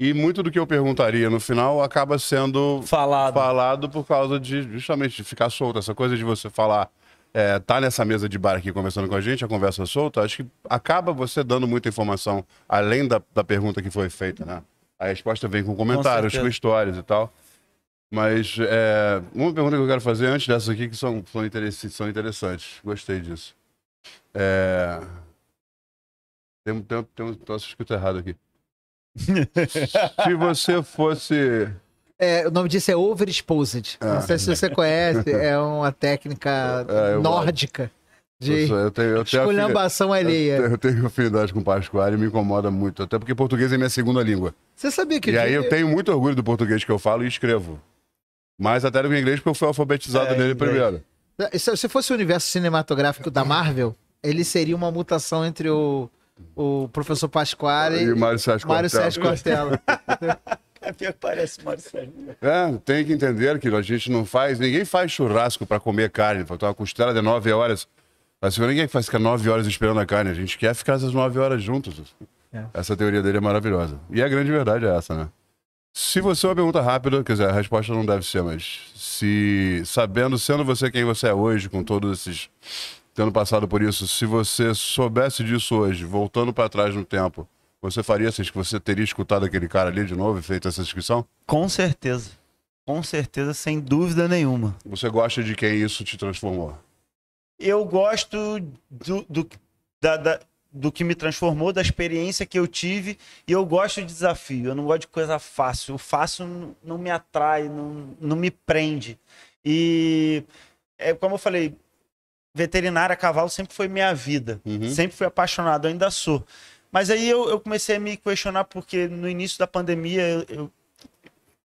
E muito do que eu perguntaria no final acaba sendo falado, falado por causa de justamente de ficar solto. Essa coisa de você falar, é, tá nessa mesa de bar aqui conversando com a gente, a conversa solta, acho que acaba você dando muita informação além da, da pergunta que foi feita, né? A resposta vem com comentários, com, com histórias e tal. Mas é, uma pergunta que eu quero fazer antes dessas aqui, que são, são, são interessantes. Gostei disso. É... Tem, tem, tem um troço escrito errado aqui. se você fosse. É, o nome disso é overexposed. Ah. Não sei se você conhece, é uma técnica é, nórdica de eu tenho, eu tenho esculhambação afili... alheia. Eu, eu tenho afinidade com o Pascoal e me incomoda muito, até porque português é minha segunda língua. Você sabia que... E aí eu tenho muito orgulho do português que eu falo e escrevo. Mas até do inglês, porque eu fui alfabetizado é, nele inglês. primeiro. É, se, se fosse o universo cinematográfico da Marvel, ele seria uma mutação entre o, o professor Pasquale e e Mário Sérgio Mário Cortella. Cortella. é pior que parece Mário Sérgio. É, tem que entender que a gente não faz, ninguém faz churrasco para comer carne, para tomar costela de nove horas. Assim, ninguém faz ficar nove horas esperando a carne, a gente quer ficar essas nove horas juntos. Assim. É. Essa teoria dele é maravilhosa. E a grande verdade é essa, né? Se você é uma pergunta rápida, quer dizer, a resposta não deve ser, mas se sabendo, sendo você quem você é hoje, com todos esses. tendo passado por isso, se você soubesse disso hoje, voltando para trás no tempo, você faria essas você teria escutado aquele cara ali de novo e feito essa inscrição? Com certeza. Com certeza, sem dúvida nenhuma. Você gosta de quem isso te transformou? Eu gosto do, do da, da do que me transformou, da experiência que eu tive. E eu gosto de desafio, eu não gosto de coisa fácil. O fácil não me atrai, não, não me prende. E é como eu falei, veterinária, cavalo sempre foi minha vida. Uhum. Sempre fui apaixonado, ainda sou. Mas aí eu, eu, comecei a me questionar, porque no início da pandemia eu, eu,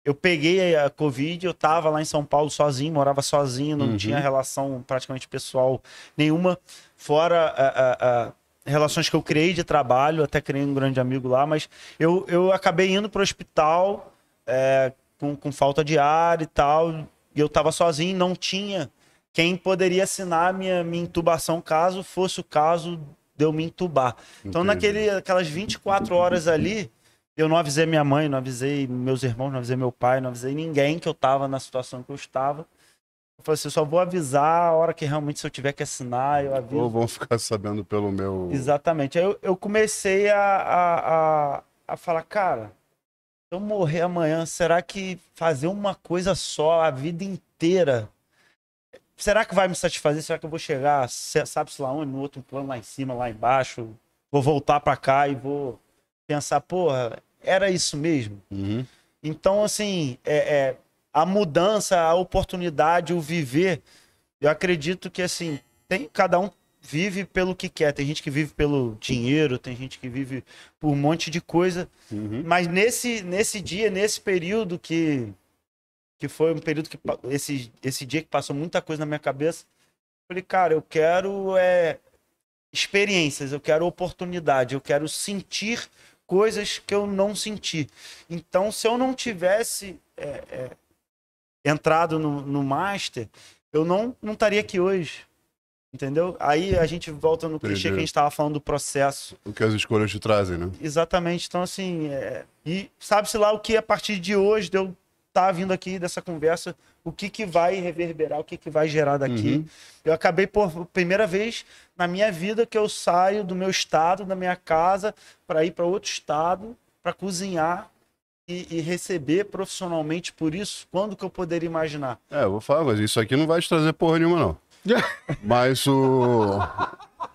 eu peguei a Covid, eu tava lá em São Paulo sozinho, morava sozinho, não uhum. tinha relação praticamente pessoal nenhuma, fora a, a, a relações que eu criei de trabalho, até criei um grande amigo lá, mas eu, eu acabei indo para o hospital é, com, com falta de ar e tal, e eu estava sozinho, não tinha quem poderia assinar minha, minha intubação caso fosse o caso de eu me intubar. Então, naquele, aquelas 24 horas ali, eu não avisei minha mãe, não avisei meus irmãos, não avisei meu pai, não avisei ninguém que eu estava na situação que eu estava. Eu falei assim, eu só vou avisar a hora que realmente se eu tiver que assinar, eu aviso. Ou vão ficar sabendo pelo meu... Exatamente. Aí eu, eu comecei a, a, a, a falar, cara, se eu morrer amanhã, será que fazer uma coisa só a vida inteira será que vai me satisfazer? Será que eu vou chegar, sabe-se lá onde, no outro plano, lá em cima, lá embaixo? Vou voltar para cá e vou pensar, porra, era isso mesmo? Uhum. Então, assim, é, é, a mudança, a oportunidade, o viver. Eu acredito que assim, tem cada um vive pelo que quer. Tem gente que vive pelo dinheiro, tem gente que vive por um monte de coisa. Uhum. Mas nesse, nesse dia, nesse período que, que foi um período que. Esse, esse dia que passou muita coisa na minha cabeça, falei, cara, eu quero é, experiências, eu quero oportunidade, eu quero sentir coisas que eu não senti. Então, se eu não tivesse. é, é entrado no, no Master, eu não, não estaria aqui hoje. Entendeu? Aí a gente volta no clichê que a gente estava falando do processo. O que as escolhas te trazem, né? Exatamente. Então, assim, é... e sabe-se lá o que a partir de hoje eu tá vindo aqui dessa conversa, o que que vai reverberar, o que que vai gerar daqui. Uhum. Eu acabei por primeira vez na minha vida que eu saio do meu estado, da minha casa, para ir para outro estado, para cozinhar e, e, receber profissionalmente por isso, quando que eu poderia imaginar? É, eu vou falar, mas isso aqui não vai te trazer porra nenhuma, não. mas o,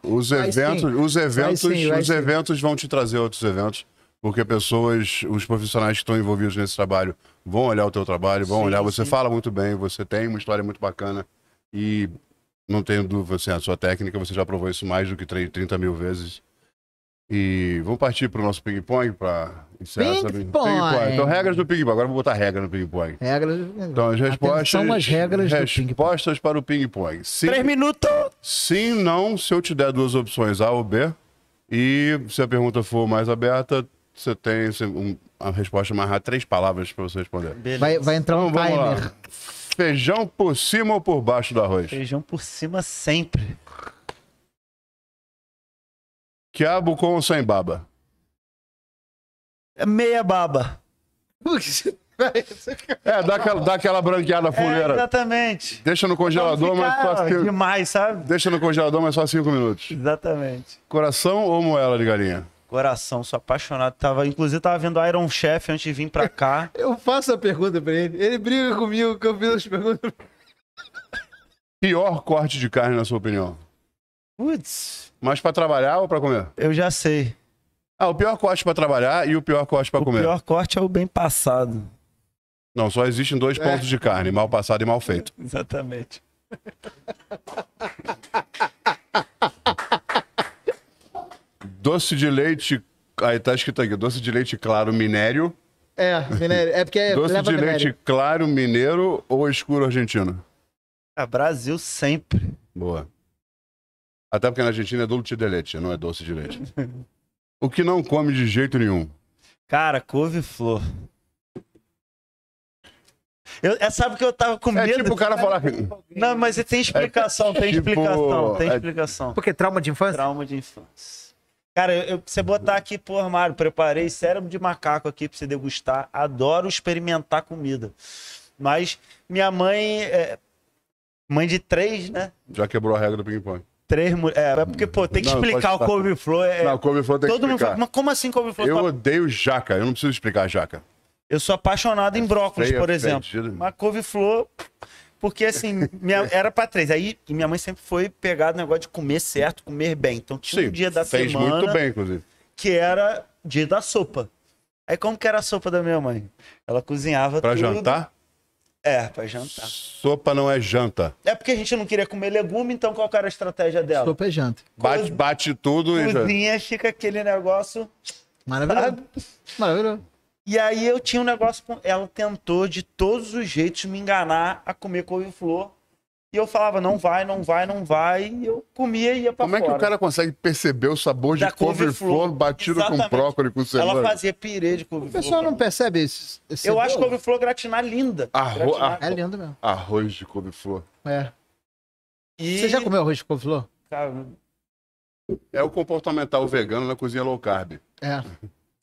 os eventos, os eventos, sim, os eventos vão te trazer outros eventos, porque pessoas, os profissionais que estão envolvidos nesse trabalho vão olhar o teu trabalho, vão sim, olhar, você fala muito bem, você tem uma história muito bacana e não tenho dúvida, assim, a sua técnica, você já provou isso mais do que 30 mil vezes. E vamos partir para o nosso ping-pong para encerrar ping ping -pong. Então, regras do ping-pong. Agora vou botar regra no ping-pong. Regras do Então, as respostas. São as regras Respostas para o ping-pong. Três minutos! Sim, não. Se eu te der duas opções, A ou B, e se a pergunta for mais aberta, você tem um, a resposta mais rápida, três palavras para você responder. Beleza. Vai, vai entrar um então, timer. Lá. Feijão por cima ou por baixo do arroz? Feijão por cima sempre. Quiabo com ou sem baba? É meia baba. É, dá aquela, dá aquela branqueada é, fuleira. É, exatamente. Deixa no congelador, mas só Cinco... Demais, sabe? Deixa no congelador, mas só cinco minutos. Exatamente. Coração ou moela de galinha? Coração, sou apaixonado. Tava, inclusive, tava vendo Iron Chef antes de vir pra cá. Eu faço a pergunta pra ele. Ele briga comigo que eu fiz as perguntas. Pior corte de carne, na sua opinião? Putz. Mas para trabalhar ou para comer? Eu já sei. Ah, o pior corte para trabalhar e o pior corte para comer. O pior corte é o bem passado. Não, só existem dois é. pontos de carne, mal passado e mal feito. Exatamente. Doce de leite. Aí tá escrito aqui: doce de leite claro minério. É, minério. É porque Doce de minério. leite claro mineiro ou escuro argentino? Ah, Brasil sempre. Boa. Até porque na Argentina é dulce de leite, não é doce de leite. o que não come de jeito nenhum? Cara, couve-flor. Eu, é, sabe que eu tava com é medo. É tipo o cara falar. Não, mas tem explicação, é, tipo é, tem tipo... explicação, tem é... explicação. Porque trauma de infância? Trauma de infância. Cara, eu, você botar aqui pro armário, preparei cérebro de macaco aqui pra você degustar. Adoro experimentar comida. Mas minha mãe. É, mãe de três, né? Já quebrou a regra do ping-pong. Três é, é, porque, pô, tem que não, explicar o couve-flor. É... Não, é, couve-flor tem Todo que explicar. Mundo fala, mas como assim couve-flor? Eu tá odeio jaca, eu não preciso explicar jaca. Eu sou apaixonado em é brócolis, por exemplo. Perdido. Mas couve-flor... Porque, assim, minha... era pra três. Aí minha mãe sempre foi pegar o negócio de comer certo, comer bem. Então tinha Sim, um dia da fez semana... fez muito bem, inclusive. Que era dia da sopa. Aí como que era a sopa da minha mãe? Ela cozinhava pra tudo. Pra jantar? É, pra jantar. Sopa não é janta. É porque a gente não queria comer legume, então qual era a estratégia dela? Sopa é janta. Bate, bate tudo e. Cozinha, fica aquele negócio. Maravilhoso. Maravilhoso. E aí eu tinha um negócio com. Ela tentou de todos os jeitos me enganar a comer couve-flor e eu falava, não vai, não vai, não vai. E eu comia e ia pra Como fora. Como é que o cara consegue perceber o sabor de couve-flor batido Exatamente. com prócolis, com cenoura? Ela fazia pirê de couve-flor. O pessoal não percebe isso. Eu acho couve-flor gratinar linda. Arro... Gratinar, é lindo mesmo. Arroz de couve-flor. É. E... Você já comeu arroz de couve-flor? É o comportamental vegano na cozinha low carb. É.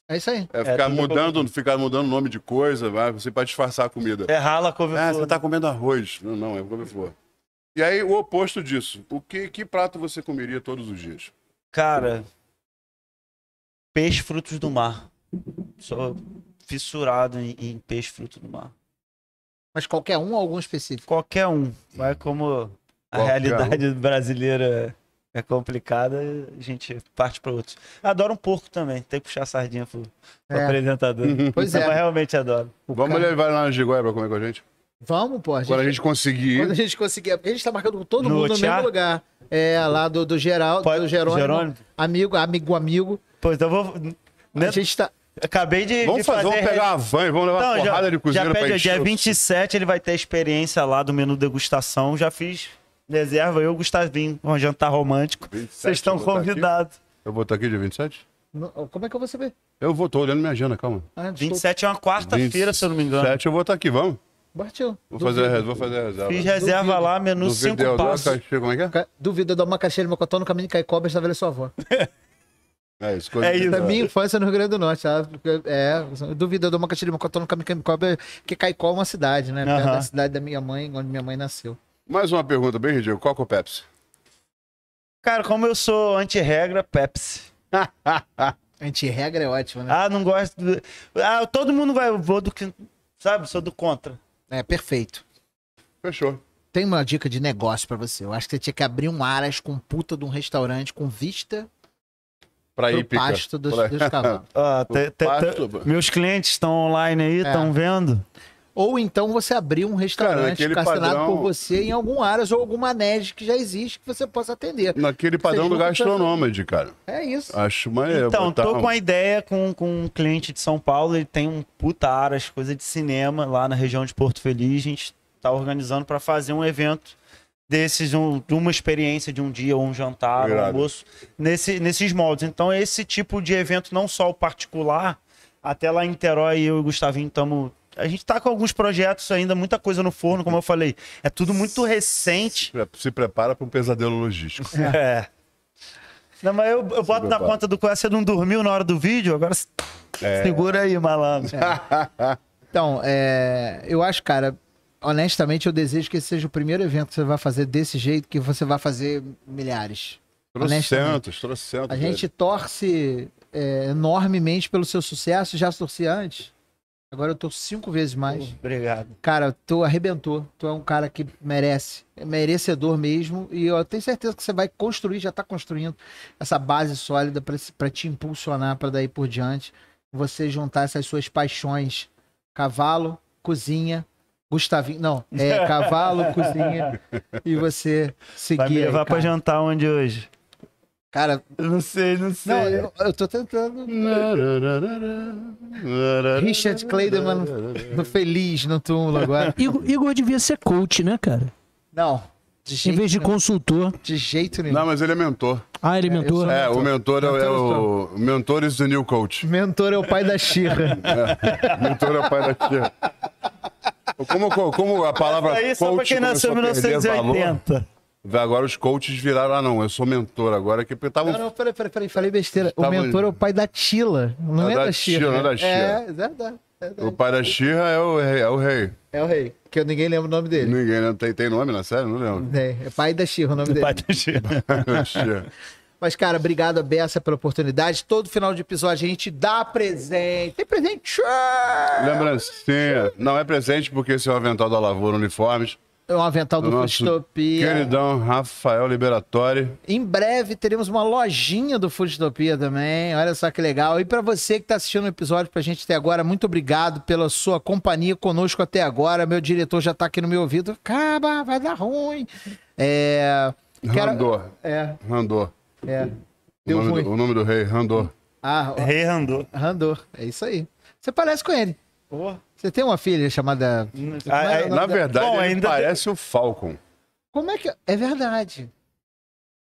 É isso aí. É, é ficar é, mudando, é ficar mudando nome de coisa, vai, você assim, para disfarçar a comida. É rala couve-flor. Ah, você tá comendo arroz. Não, não, é couve-flor. E aí, o oposto disso. O que, que prato você comeria todos os dias? Cara, peixe frutos do mar. Sou fissurado em, em peixe frutos do mar. Mas qualquer um ou algum específico? Qualquer um. Mas como a qualquer realidade um. brasileira é complicada, a gente parte para outros. Adoro um porco também, tem que puxar a sardinha pro, pro é. apresentador. Pois é. Mas realmente adoro. O Vamos cara... levar lá na Gigóia para comer com a gente? Vamos, pô. A gente, quando a gente conseguir. Quando a gente conseguir. É a gente tá marcando com todo no mundo no mesmo lugar. É, lá do, do Geraldo, pode, do Jerônimo, Jerônimo. Amigo, amigo, amigo. Pois, então vou. A né? gente tá. Acabei de. Vamos, de fazer, fazer, vamos pegar a van e vamos levar então, uma porrada já, de cozinha já pede, pra é Dia 27 ele vai ter experiência lá do menu degustação. Já fiz reserva, eu e o Gustavinho, um jantar romântico. Vocês estão tá convidados. Eu vou estar tá aqui dia 27? como é que eu vou saber? Eu vou, tô olhando minha agenda, calma. Ah, 27 é uma quarta-feira, se eu não me engano. 27 eu vou estar tá aqui, vamos. Partiu. Vou fazer, a, vou fazer a reserva. Fiz reserva Duvido. lá, menu 5 é passos. Como é que é? Duvido, eu dou uma caixinha de mocotó no caminho de Caicobra tá e estabeleço sua avó. É, é isso, é tá. isso. Da minha infância no Rio Grande do Norte, sabe? Tá? É, duvido, eu dou uma caixinha de mocotó no caminho de Caicobra, porque Caicó é uma cidade, né? Perto uh da cidade da minha mãe, onde minha mãe nasceu. Mais uma pergunta bem ridícula. Qual é o Pepsi? Cara, como eu sou anti-regra, Pepsi. anti-regra é ótimo, né? Ah, não gosto. Ah, todo mundo vai. Eu vou do que. Sabe? Sou do contra. É, perfeito. Fechou. Tem uma dica de negócio para você. Eu acho que você tinha que abrir um aras com puta de um restaurante com vista para ir pasto dos, pra... dos cavalos. Ah, te, te, te, meus clientes estão online aí, estão é. vendo? Ou então você abrir um restaurante Cara, castelado padrão... por você em algum áreas ou alguma NED que já existe que você possa atender. Naquele padrão do gastronômade, cara. É isso. Acho maneiro. Então, botar... tô tá- com uma ideia com, com um cliente de São Paulo, ele tem um puta as coisa de cinema lá na região de Porto Feliz. A gente tá organizando para fazer um evento desses, um, uma experiência de um dia, ou um jantar, um almoço, nesse, nesses moldes. Então, esse tipo de evento, não só o particular, até lá em Terói, eu e o Gustavinho estamos a gente tá com alguns projetos ainda, muita coisa no forno, como eu falei. É tudo muito recente. Se, prepara para um pesadelo logístico. É. Não, mas eu, eu boto na conta do Coelho, você não dormiu na hora do vídeo, agora é. segura aí, malandro. É. Então, é, eu acho, cara, honestamente, eu desejo que esse seja o primeiro evento que você vai fazer desse jeito, que você vai fazer milhares. Trocentos, trocentos. A gente torce é, enormemente pelo seu sucesso, já torci antes. Agora eu tô cinco vezes mais. Obrigado. Cara, tu arrebentou. Tu é um cara que merece. É merecedor mesmo. E eu tenho certeza que você vai construir, já tá construindo essa base sólida para te impulsionar para daí por diante. Você juntar essas suas paixões: cavalo, cozinha, Gustavinho, não, é cavalo, cozinha e você seguir. Vai me levar para jantar onde hoje? Cara. Eu não sei, não sei. Não, eu, eu tô tentando. Richard Clayderman no Feliz no túmulo agora. Igor, Igor devia ser coach, né, cara? Não. em vez de nenhum. consultor. De jeito nenhum. Não, mas ele é mentor. Ah, ele é, é mentor? É, o mentor é, o- é o Mentor is the new coach. Mentor é o pai da Xirra. É, mentor é o pai da Xirra. Como, como a palavra. Isso aí pra coach quem nasceu em começou valor, 1980. Agora os coaches viraram, ah não, eu sou mentor agora. Que tava Não, não, peraí, peraí, peraí, falei besteira. O mentor é o pai da Tila, não é, é da Tila. Não é da Tila. É, é, é verdade. O pai da Xirra é o rei. É o rei. É o rei. Que eu, ninguém lembra o nome dele. Ninguém lembra. Né? Tem, tem nome na série? Não lembro. É, é pai da Xirra o nome dele. Pai da Xirra. Mas, cara, obrigado, Bessa, pela oportunidade. Todo final de episódio a gente dá presente. Tem presente? Lembrancinha. Não é presente porque esse é o avental da Lavoura Uniformes um é avental do Nosso Fustopia. Queridão, Rafael Liberatori. Em breve teremos uma lojinha do Fustopia também. Olha só que legal. E para você que está assistindo o episódio para a gente até agora, muito obrigado pela sua companhia conosco até agora. Meu diretor já está aqui no meu ouvido. Caba, vai dar ruim. É. Quero... Randor. É. Randor. É. Deu o, nome ruim. Do, o nome do rei, Randor. Ah, o... Rei Randor. Randor, é isso aí. Você parece com ele. Porra. Oh. Você tem uma filha chamada. Ah, é, é na verdade, Bom, ainda parece tem... o Falcon. Como é que. É, é verdade.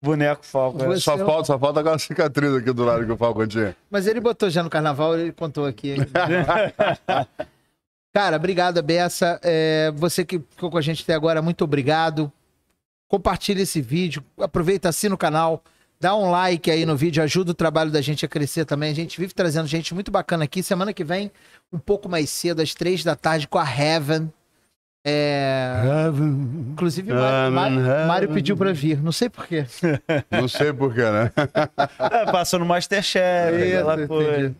Boneco Falcon. É. Você... Só, falta, só falta aquela cicatriz aqui do lado que o Falcon tinha. Mas ele botou já no carnaval, ele contou aqui. Cara, obrigado, Bessa. É, você que ficou com a gente até agora, muito obrigado. Compartilhe esse vídeo, aproveita, assina o canal. Dá um like aí no vídeo, ajuda o trabalho da gente a crescer também. A gente vive trazendo gente muito bacana aqui. Semana que vem, um pouco mais cedo, às três da tarde, com a Heaven. É... Heaven. Inclusive, Mário, Mário, Mário pediu pra vir. Não sei porquê. Não sei porquê, né? é, passou no Masterchef, Isso, foi. É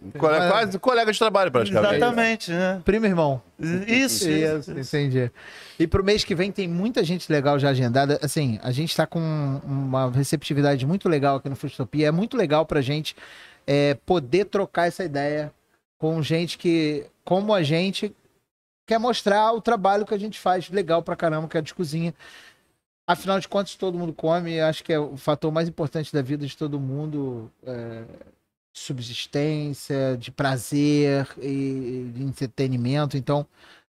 quase colega de trabalho, praticamente. Exatamente, né? Primo irmão. Isso, isso, isso, entendi. E pro mês que vem tem muita gente legal já agendada. Assim, a gente tá com uma receptividade muito legal aqui no Futopia. É muito legal pra gente é, poder trocar essa ideia com gente que, como a gente, quer mostrar o trabalho que a gente faz legal pra caramba, que é de cozinha. Afinal de contas, todo mundo come, acho que é o fator mais importante da vida de todo mundo. É, subsistência, de prazer e de entretenimento. Então,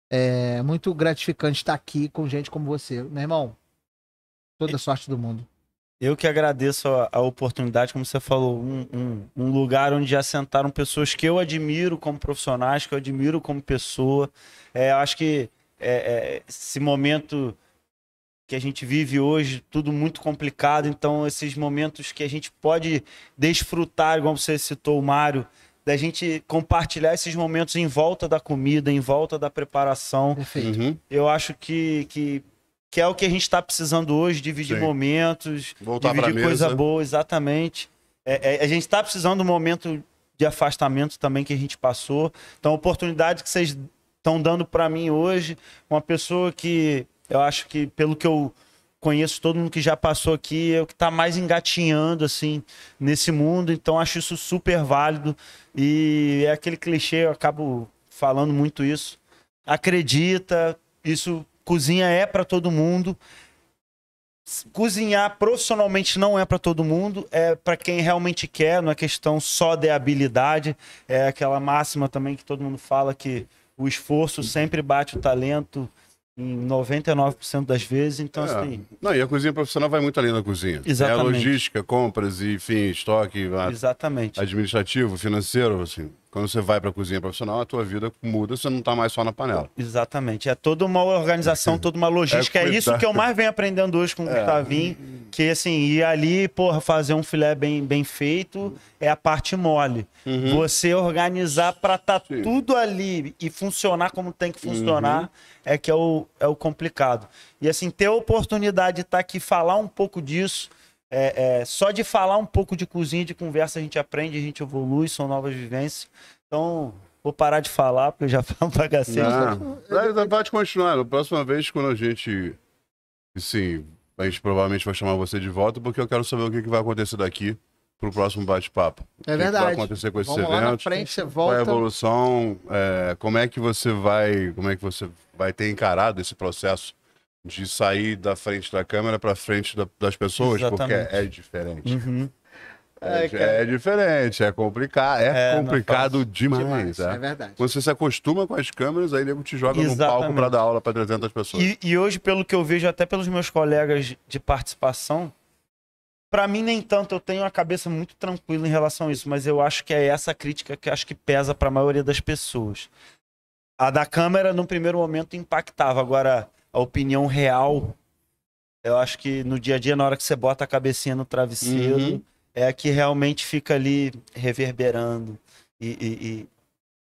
é muito gratificante estar aqui com gente como você. Meu irmão, toda sorte do mundo. Eu que agradeço a, a oportunidade, como você falou, um, um, um, lugar onde já sentaram pessoas que eu admiro como profissionais, que eu admiro como pessoa. É, acho que é, é, esse momento que a gente vive hoje, tudo muito complicado, então esses momentos que a gente pode desfrutar, como você citou o Mário, da gente compartilhar esses momentos em volta da comida, em volta da preparação. Perfeito. Uhum. Eu acho que, que que é o que a gente está precisando hoje, dividir Sim. momentos, Voltar dividir coisa mesa. boa, exatamente. É, é, a gente está precisando do momento de afastamento também que a gente passou. Então, oportunidade que vocês estão dando para mim hoje, uma pessoa que eu acho que, pelo que eu conheço todo mundo que já passou aqui, é o que está mais engatinhando assim nesse mundo, então acho isso super válido e é aquele clichê, eu acabo falando muito isso. Acredita, isso Cozinha é para todo mundo. Cozinhar profissionalmente não é para todo mundo, é para quem realmente quer, não é questão só de habilidade. É aquela máxima também que todo mundo fala que o esforço sempre bate o talento em 99% das vezes, então é. assim... Não, e a cozinha profissional vai muito além da cozinha. É Exatamente. É a logística, compras, e, enfim, estoque... Exatamente. Administrativo, financeiro, assim... Quando você vai para a cozinha profissional, a tua vida muda, você não está mais só na panela. Exatamente. É toda uma organização, é toda uma logística. É, é isso que eu mais venho aprendendo hoje com o é. Gustavinho. Que assim, ir ali, porra, fazer um filé bem, bem feito é a parte mole. Uhum. Você organizar para estar tá tudo ali e funcionar como tem que funcionar uhum. é que é o, é o complicado. E assim, ter a oportunidade de estar tá aqui falar um pouco disso é, é, só de falar um pouco de cozinha, de conversa, a gente aprende, a gente evolui, são novas vivências. Então, vou parar de falar, porque eu já falo pra cacete. pode continuar. Na próxima vez, quando a gente. Sim, a gente provavelmente vai chamar você de volta, porque eu quero saber o que, vai acontecer daqui pro próximo bate-papo. É verdade. O que vai acontecer com esse Vamos eventos? Lá na frente, você é volta. Qual a evolução? É, como é que você vai. Como é que você vai ter encarado esse processo de sair da frente da câmera para frente da, das pessoas, Exatamente. porque é diferente. Uhum. É, é, é, diferente, é, complicado é, é complicado demais. demais é. é. verdade. Quando você se acostuma com as câmeras, aí nego te joga Exatamente. no palco para dar aula para 300 pessoas. E, e, hoje, pelo que eu vejo, até pelos meus colegas de participação, para mim nem tanto, eu tenho a cabeça muito tranquila em relação a isso, mas eu acho que é essa crítica que acho que pesa para a maioria das pessoas. A da câmera, no primeiro momento, impactava. Agora, a opinião real, eu acho que no dia a dia, na hora que você bota a cabecinha no travesseiro, uhum. é a que realmente fica ali reverberando e, e, e,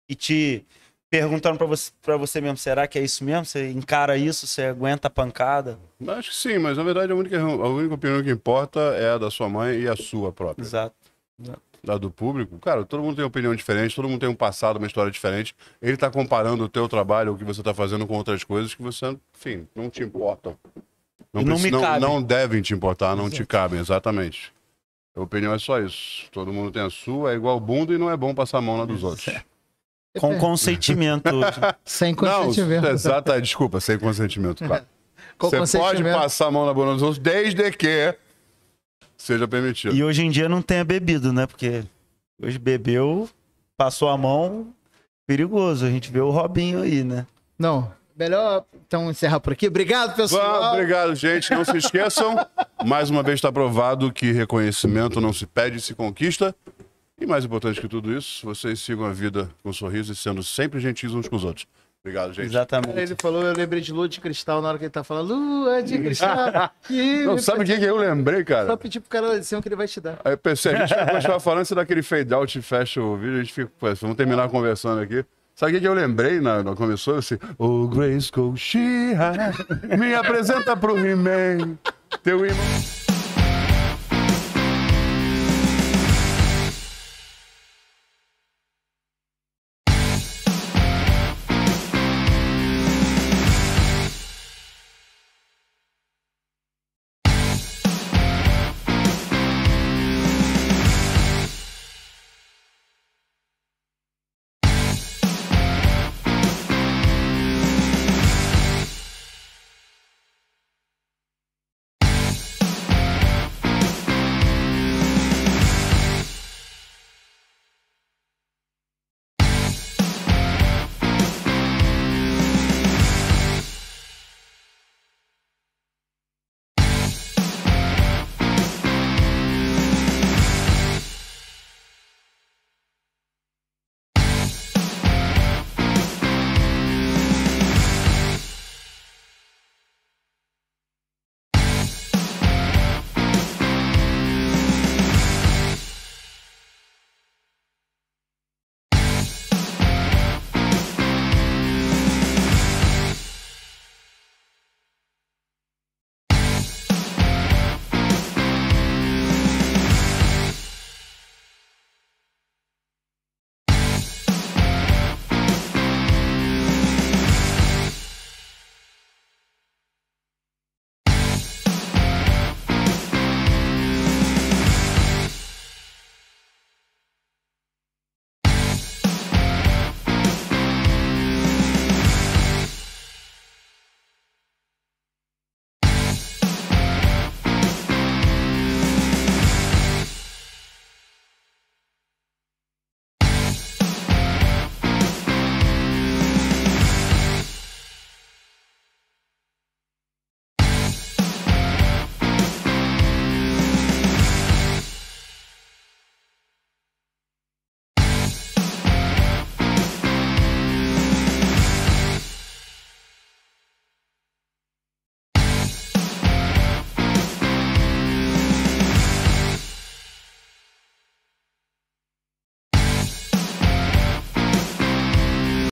e te perguntando para você, pra você mesmo, será que é isso mesmo? Você encara isso? Você aguenta a pancada? Acho que sim, mas na verdade a única, a única opinião que importa é a da sua mãe e a sua própria. Exato. Exato da do público, cara, todo mundo tem opinião diferente, todo mundo tem um passado, uma história diferente. Ele tá comparando o teu trabalho, o que você tá fazendo com outras coisas que você, enfim, não te importam. Não, não, precisa, não, não, devem te importar, não Exato. te cabem, exatamente. A opinião é só isso. Todo mundo tem a sua, é igual bunda e não é bom passar a mão na dos isso. outros. Com consentimento. sem consentimento. Não, é exata, desculpa, sem consentimento, Você pode passar a mão na bunda dos outros desde que seja permitido. E hoje em dia não tenha bebido, né? Porque hoje bebeu, passou a mão, perigoso. A gente vê o Robinho aí, né? Não. Melhor então encerrar por aqui. Obrigado, pessoal. Bom, obrigado, gente. Não se esqueçam. mais uma vez está provado que reconhecimento não se pede, se conquista. E mais importante que tudo isso, vocês sigam a vida com sorriso e sendo sempre gentis uns com os outros. Obrigado, gente. Exatamente. Ele falou, eu lembrei de lua de cristal na hora que ele tá falando, lua de cristal. Não, sabe o que, que eu lembrei, cara? Só pedir pro cara de cima que ele vai te dar. Aí eu pensei, a gente estava falando dá daquele fade out, e fecha o vídeo, a gente fica, vamos terminar conversando aqui. Sabe o que eu lembrei na, na começou? Assim, o oh, Grace Colchira me apresenta pro He-Man, teu irmão.